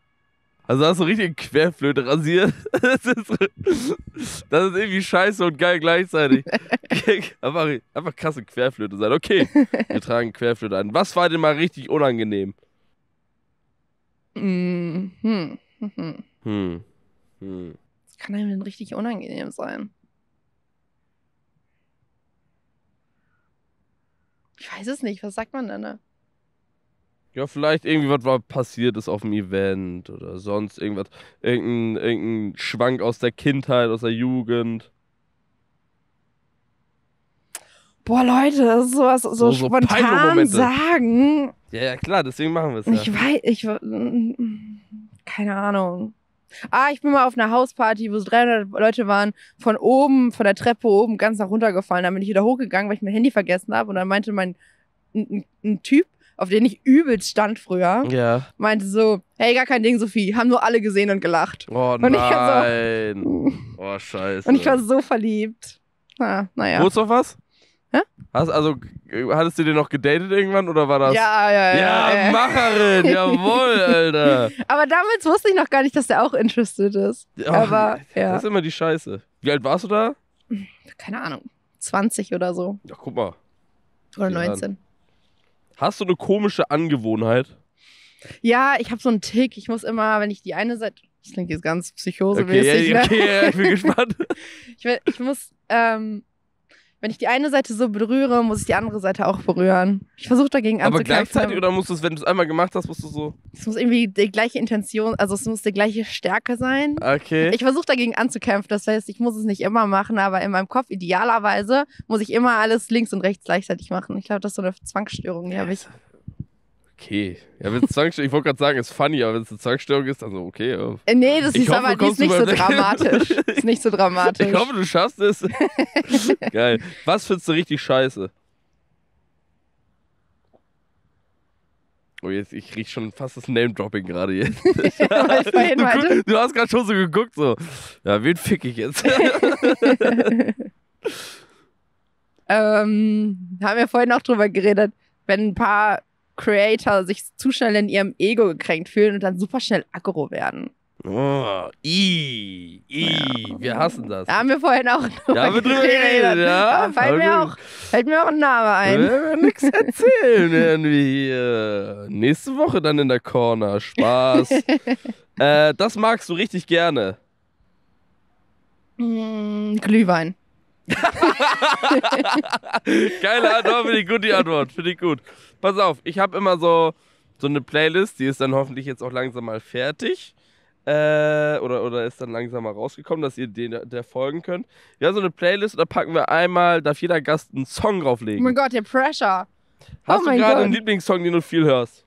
Also hast du richtig Querflöte rasiert. Das ist, das ist irgendwie scheiße und geil gleichzeitig. einfach, einfach krasse Querflöte sein. Okay, wir tragen Querflöte an. Was war denn mal richtig unangenehm? Mhm. Hm. Hm. Hm. Hm. Hm. Das kann einem denn richtig unangenehm sein? Ich weiß es nicht, was sagt man denn? Ja, vielleicht irgendwie was passiert ist auf dem Event oder sonst irgendwas. Irgendein, irgendein Schwank aus der Kindheit, aus der Jugend. Boah, Leute, das ist sowas so, so, so spontan sagen. Ja, ja, klar, deswegen machen wir es ja. Ich weiß, ich. Mm, mm, keine Ahnung. Ah, ich bin mal auf einer Hausparty, wo so 300 Leute waren, von oben, von der Treppe oben ganz nach runter gefallen. Dann bin ich wieder hochgegangen, weil ich mein Handy vergessen habe. Und dann meinte mein ein, ein Typ, auf den ich übelst stand früher, ja. meinte so, hey, gar kein Ding, Sophie, haben nur alle gesehen und gelacht. Oh und nein. So, oh, scheiße. Und ich war so verliebt. Na, ah, naja. Wolltest du noch was? Hä? Hast, also, hattest du den noch gedatet irgendwann oder war das? Ja, ja, ja. Ja, ja Macherin, jawohl, Alter. Aber damals wusste ich noch gar nicht, dass der auch interested ist. Ach, Aber, ja. Das ist immer die Scheiße. Wie alt warst du da? Keine Ahnung. 20 oder so. Ja, guck mal. Oder 19. Hast du eine komische Angewohnheit? Ja, ich habe so einen Tick. Ich muss immer, wenn ich die eine Seite. Das klingt jetzt ganz psychosemäßig. Okay, ja, ne? okay, ne? ja, ich bin gespannt. ich, will, ich muss. Ähm, wenn ich die eine Seite so berühre, muss ich die andere Seite auch berühren. Ich versuche dagegen anzukämpfen. Aber gleichzeitig oder musst du es, wenn du es einmal gemacht hast, musst du so. Es muss irgendwie die gleiche Intention, also es muss die gleiche Stärke sein. Okay. Ich versuche dagegen anzukämpfen. Das heißt, ich muss es nicht immer machen, aber in meinem Kopf idealerweise muss ich immer alles links und rechts gleichzeitig machen. Ich glaube, das ist so eine Zwangsstörung, die habe ich okay. Ja, wenn es Zwangsstörung, ich wollte gerade sagen, ist funny, aber wenn es eine Zwangsstörung ist, dann so, okay. Ja. Äh, nee, das ist aber nicht so dramatisch. ist nicht so dramatisch. Ich hoffe, du schaffst es. Geil. Was findest du richtig scheiße? Oh, jetzt, ich riech schon fast das Name-Dropping gerade jetzt. du, du, hast gerade schon so geguckt, so. Ja, wen fick ich jetzt? ähm, haben wir vorhin auch drüber geredet, wenn ein paar Creator sich zu schnell in ihrem Ego gekränkt fühlen und dann super schnell aggro werden. Oh, i, i, ja. wir hassen das. Da haben wir vorhin auch drüber, haben wir drüber geredet. Ne? geredet ja? fällt, mir auch, fällt mir auch ein Name ein. Wir werden nichts erzählen irgendwie hier. Nächste Woche dann in der Corner. Spaß. äh, das magst du richtig gerne. Mm, Glühwein. Geile Antwort, finde ich gut, die Antwort. Finde ich gut. Pass auf, ich habe immer so, so eine Playlist, die ist dann hoffentlich jetzt auch langsam mal fertig. Äh, oder, oder ist dann langsam mal rausgekommen, dass ihr den, der folgen könnt. Wir haben so eine Playlist und da packen wir einmal, darf jeder Gast einen Song drauflegen. Oh mein Gott, der Pressure. Hast oh du gerade einen Lieblingssong, den du viel hörst?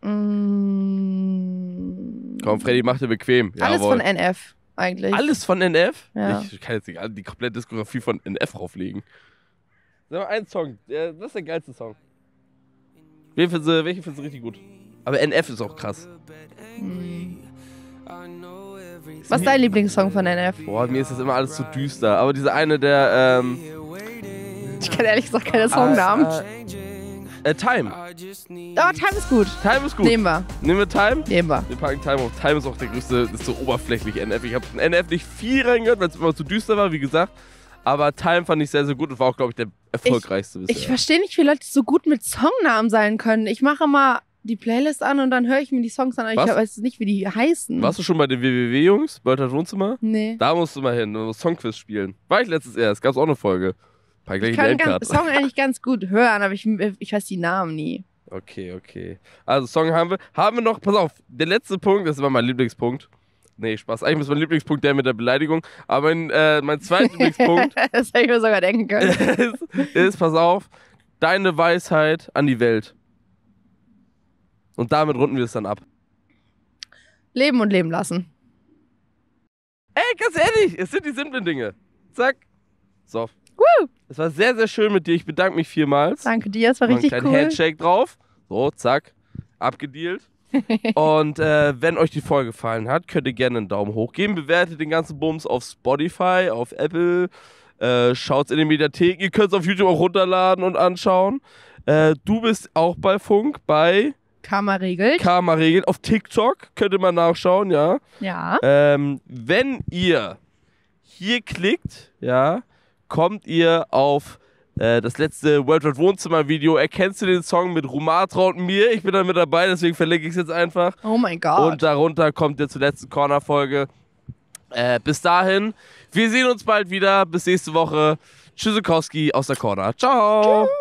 Mm. Komm, Freddy, mach dir bequem. Alles Jawohl. von NF eigentlich. Alles von NF? Ja. Ich kann jetzt nicht die komplette Diskografie von NF drauflegen. Sag mal, Ein Song, das ist der geilste Song. Wen findest du, welche findest du richtig gut? Aber NF ist auch krass. Mhm. Was ist dein Lieblingssong von NF? Boah, mir ist das immer alles zu so düster. Aber diese eine, der. Ähm, ich kann ehrlich gesagt keine Songnamen. Ah, äh, äh, Time. Oh, Time ist gut. Time ist gut. Nehmen wir. Nehmen wir Time? Nehmen wir. Wir packen Time auf. Time ist auch der größte, ist so oberflächlich NF. Ich habe NF nicht viel reingehört, weil es immer zu düster war, wie gesagt. Aber Time fand ich sehr, sehr gut und war auch, glaube ich, der erfolgreichste ich, Ich verstehe nicht, wie Leute so gut mit Songnamen sein können. Ich mache mal die Playlist an und dann höre ich mir die Songs an, aber ich weiß nicht, wie die heißen. Warst du schon bei den WWW-Jungs? Börter Wohnzimmer? Nee. Da musst du mal hin, du musst Songquiz spielen. War ich letztes Jahr. erst, gab es auch eine Folge. Paar ich kann den Song eigentlich ganz gut hören, aber ich, ich weiß die Namen nie. Okay, okay. Also Song haben wir. Haben wir noch, pass auf, der letzte Punkt, das ist immer mein Lieblingspunkt. Nee, Spaß. Eigentlich ist mein Lieblingspunkt der mit der Beleidigung. Aber mein, äh, mein zweiter Lieblingspunkt. das hätte ich mir sogar denken können. Ist, ist, pass auf, deine Weisheit an die Welt. Und damit runden wir es dann ab. Leben und leben lassen. Ey, ganz ehrlich, es sind die simplen Dinge. Zack. So. Woo. Es war sehr, sehr schön mit dir. Ich bedanke mich vielmals. Danke dir, es war richtig cool. Ein Handshake drauf. So, zack. Abgedealt. Und äh, wenn euch die Folge gefallen hat, könnt ihr gerne einen Daumen hoch geben. Bewertet den ganzen Bums auf Spotify, auf Apple. Äh, es in den Mediatheken. Ihr könnt es auf YouTube auch runterladen und anschauen. Äh, du bist auch bei Funk, bei Karma regelt. Karma regelt. Auf TikTok könnt ihr mal nachschauen, ja. Ja. Ähm, wenn ihr hier klickt, ja, kommt ihr auf äh, das letzte World Wide Wohnzimmer Video. Erkennst du den Song mit Rumatra und mir? Ich bin da mit dabei, deswegen verlinke ich es jetzt einfach. Oh mein Gott. Und darunter kommt ihr zur letzten Corner-Folge. Äh, bis dahin, wir sehen uns bald wieder. Bis nächste Woche. Tschüssikowski aus der Corner. Ciao. Tschüss.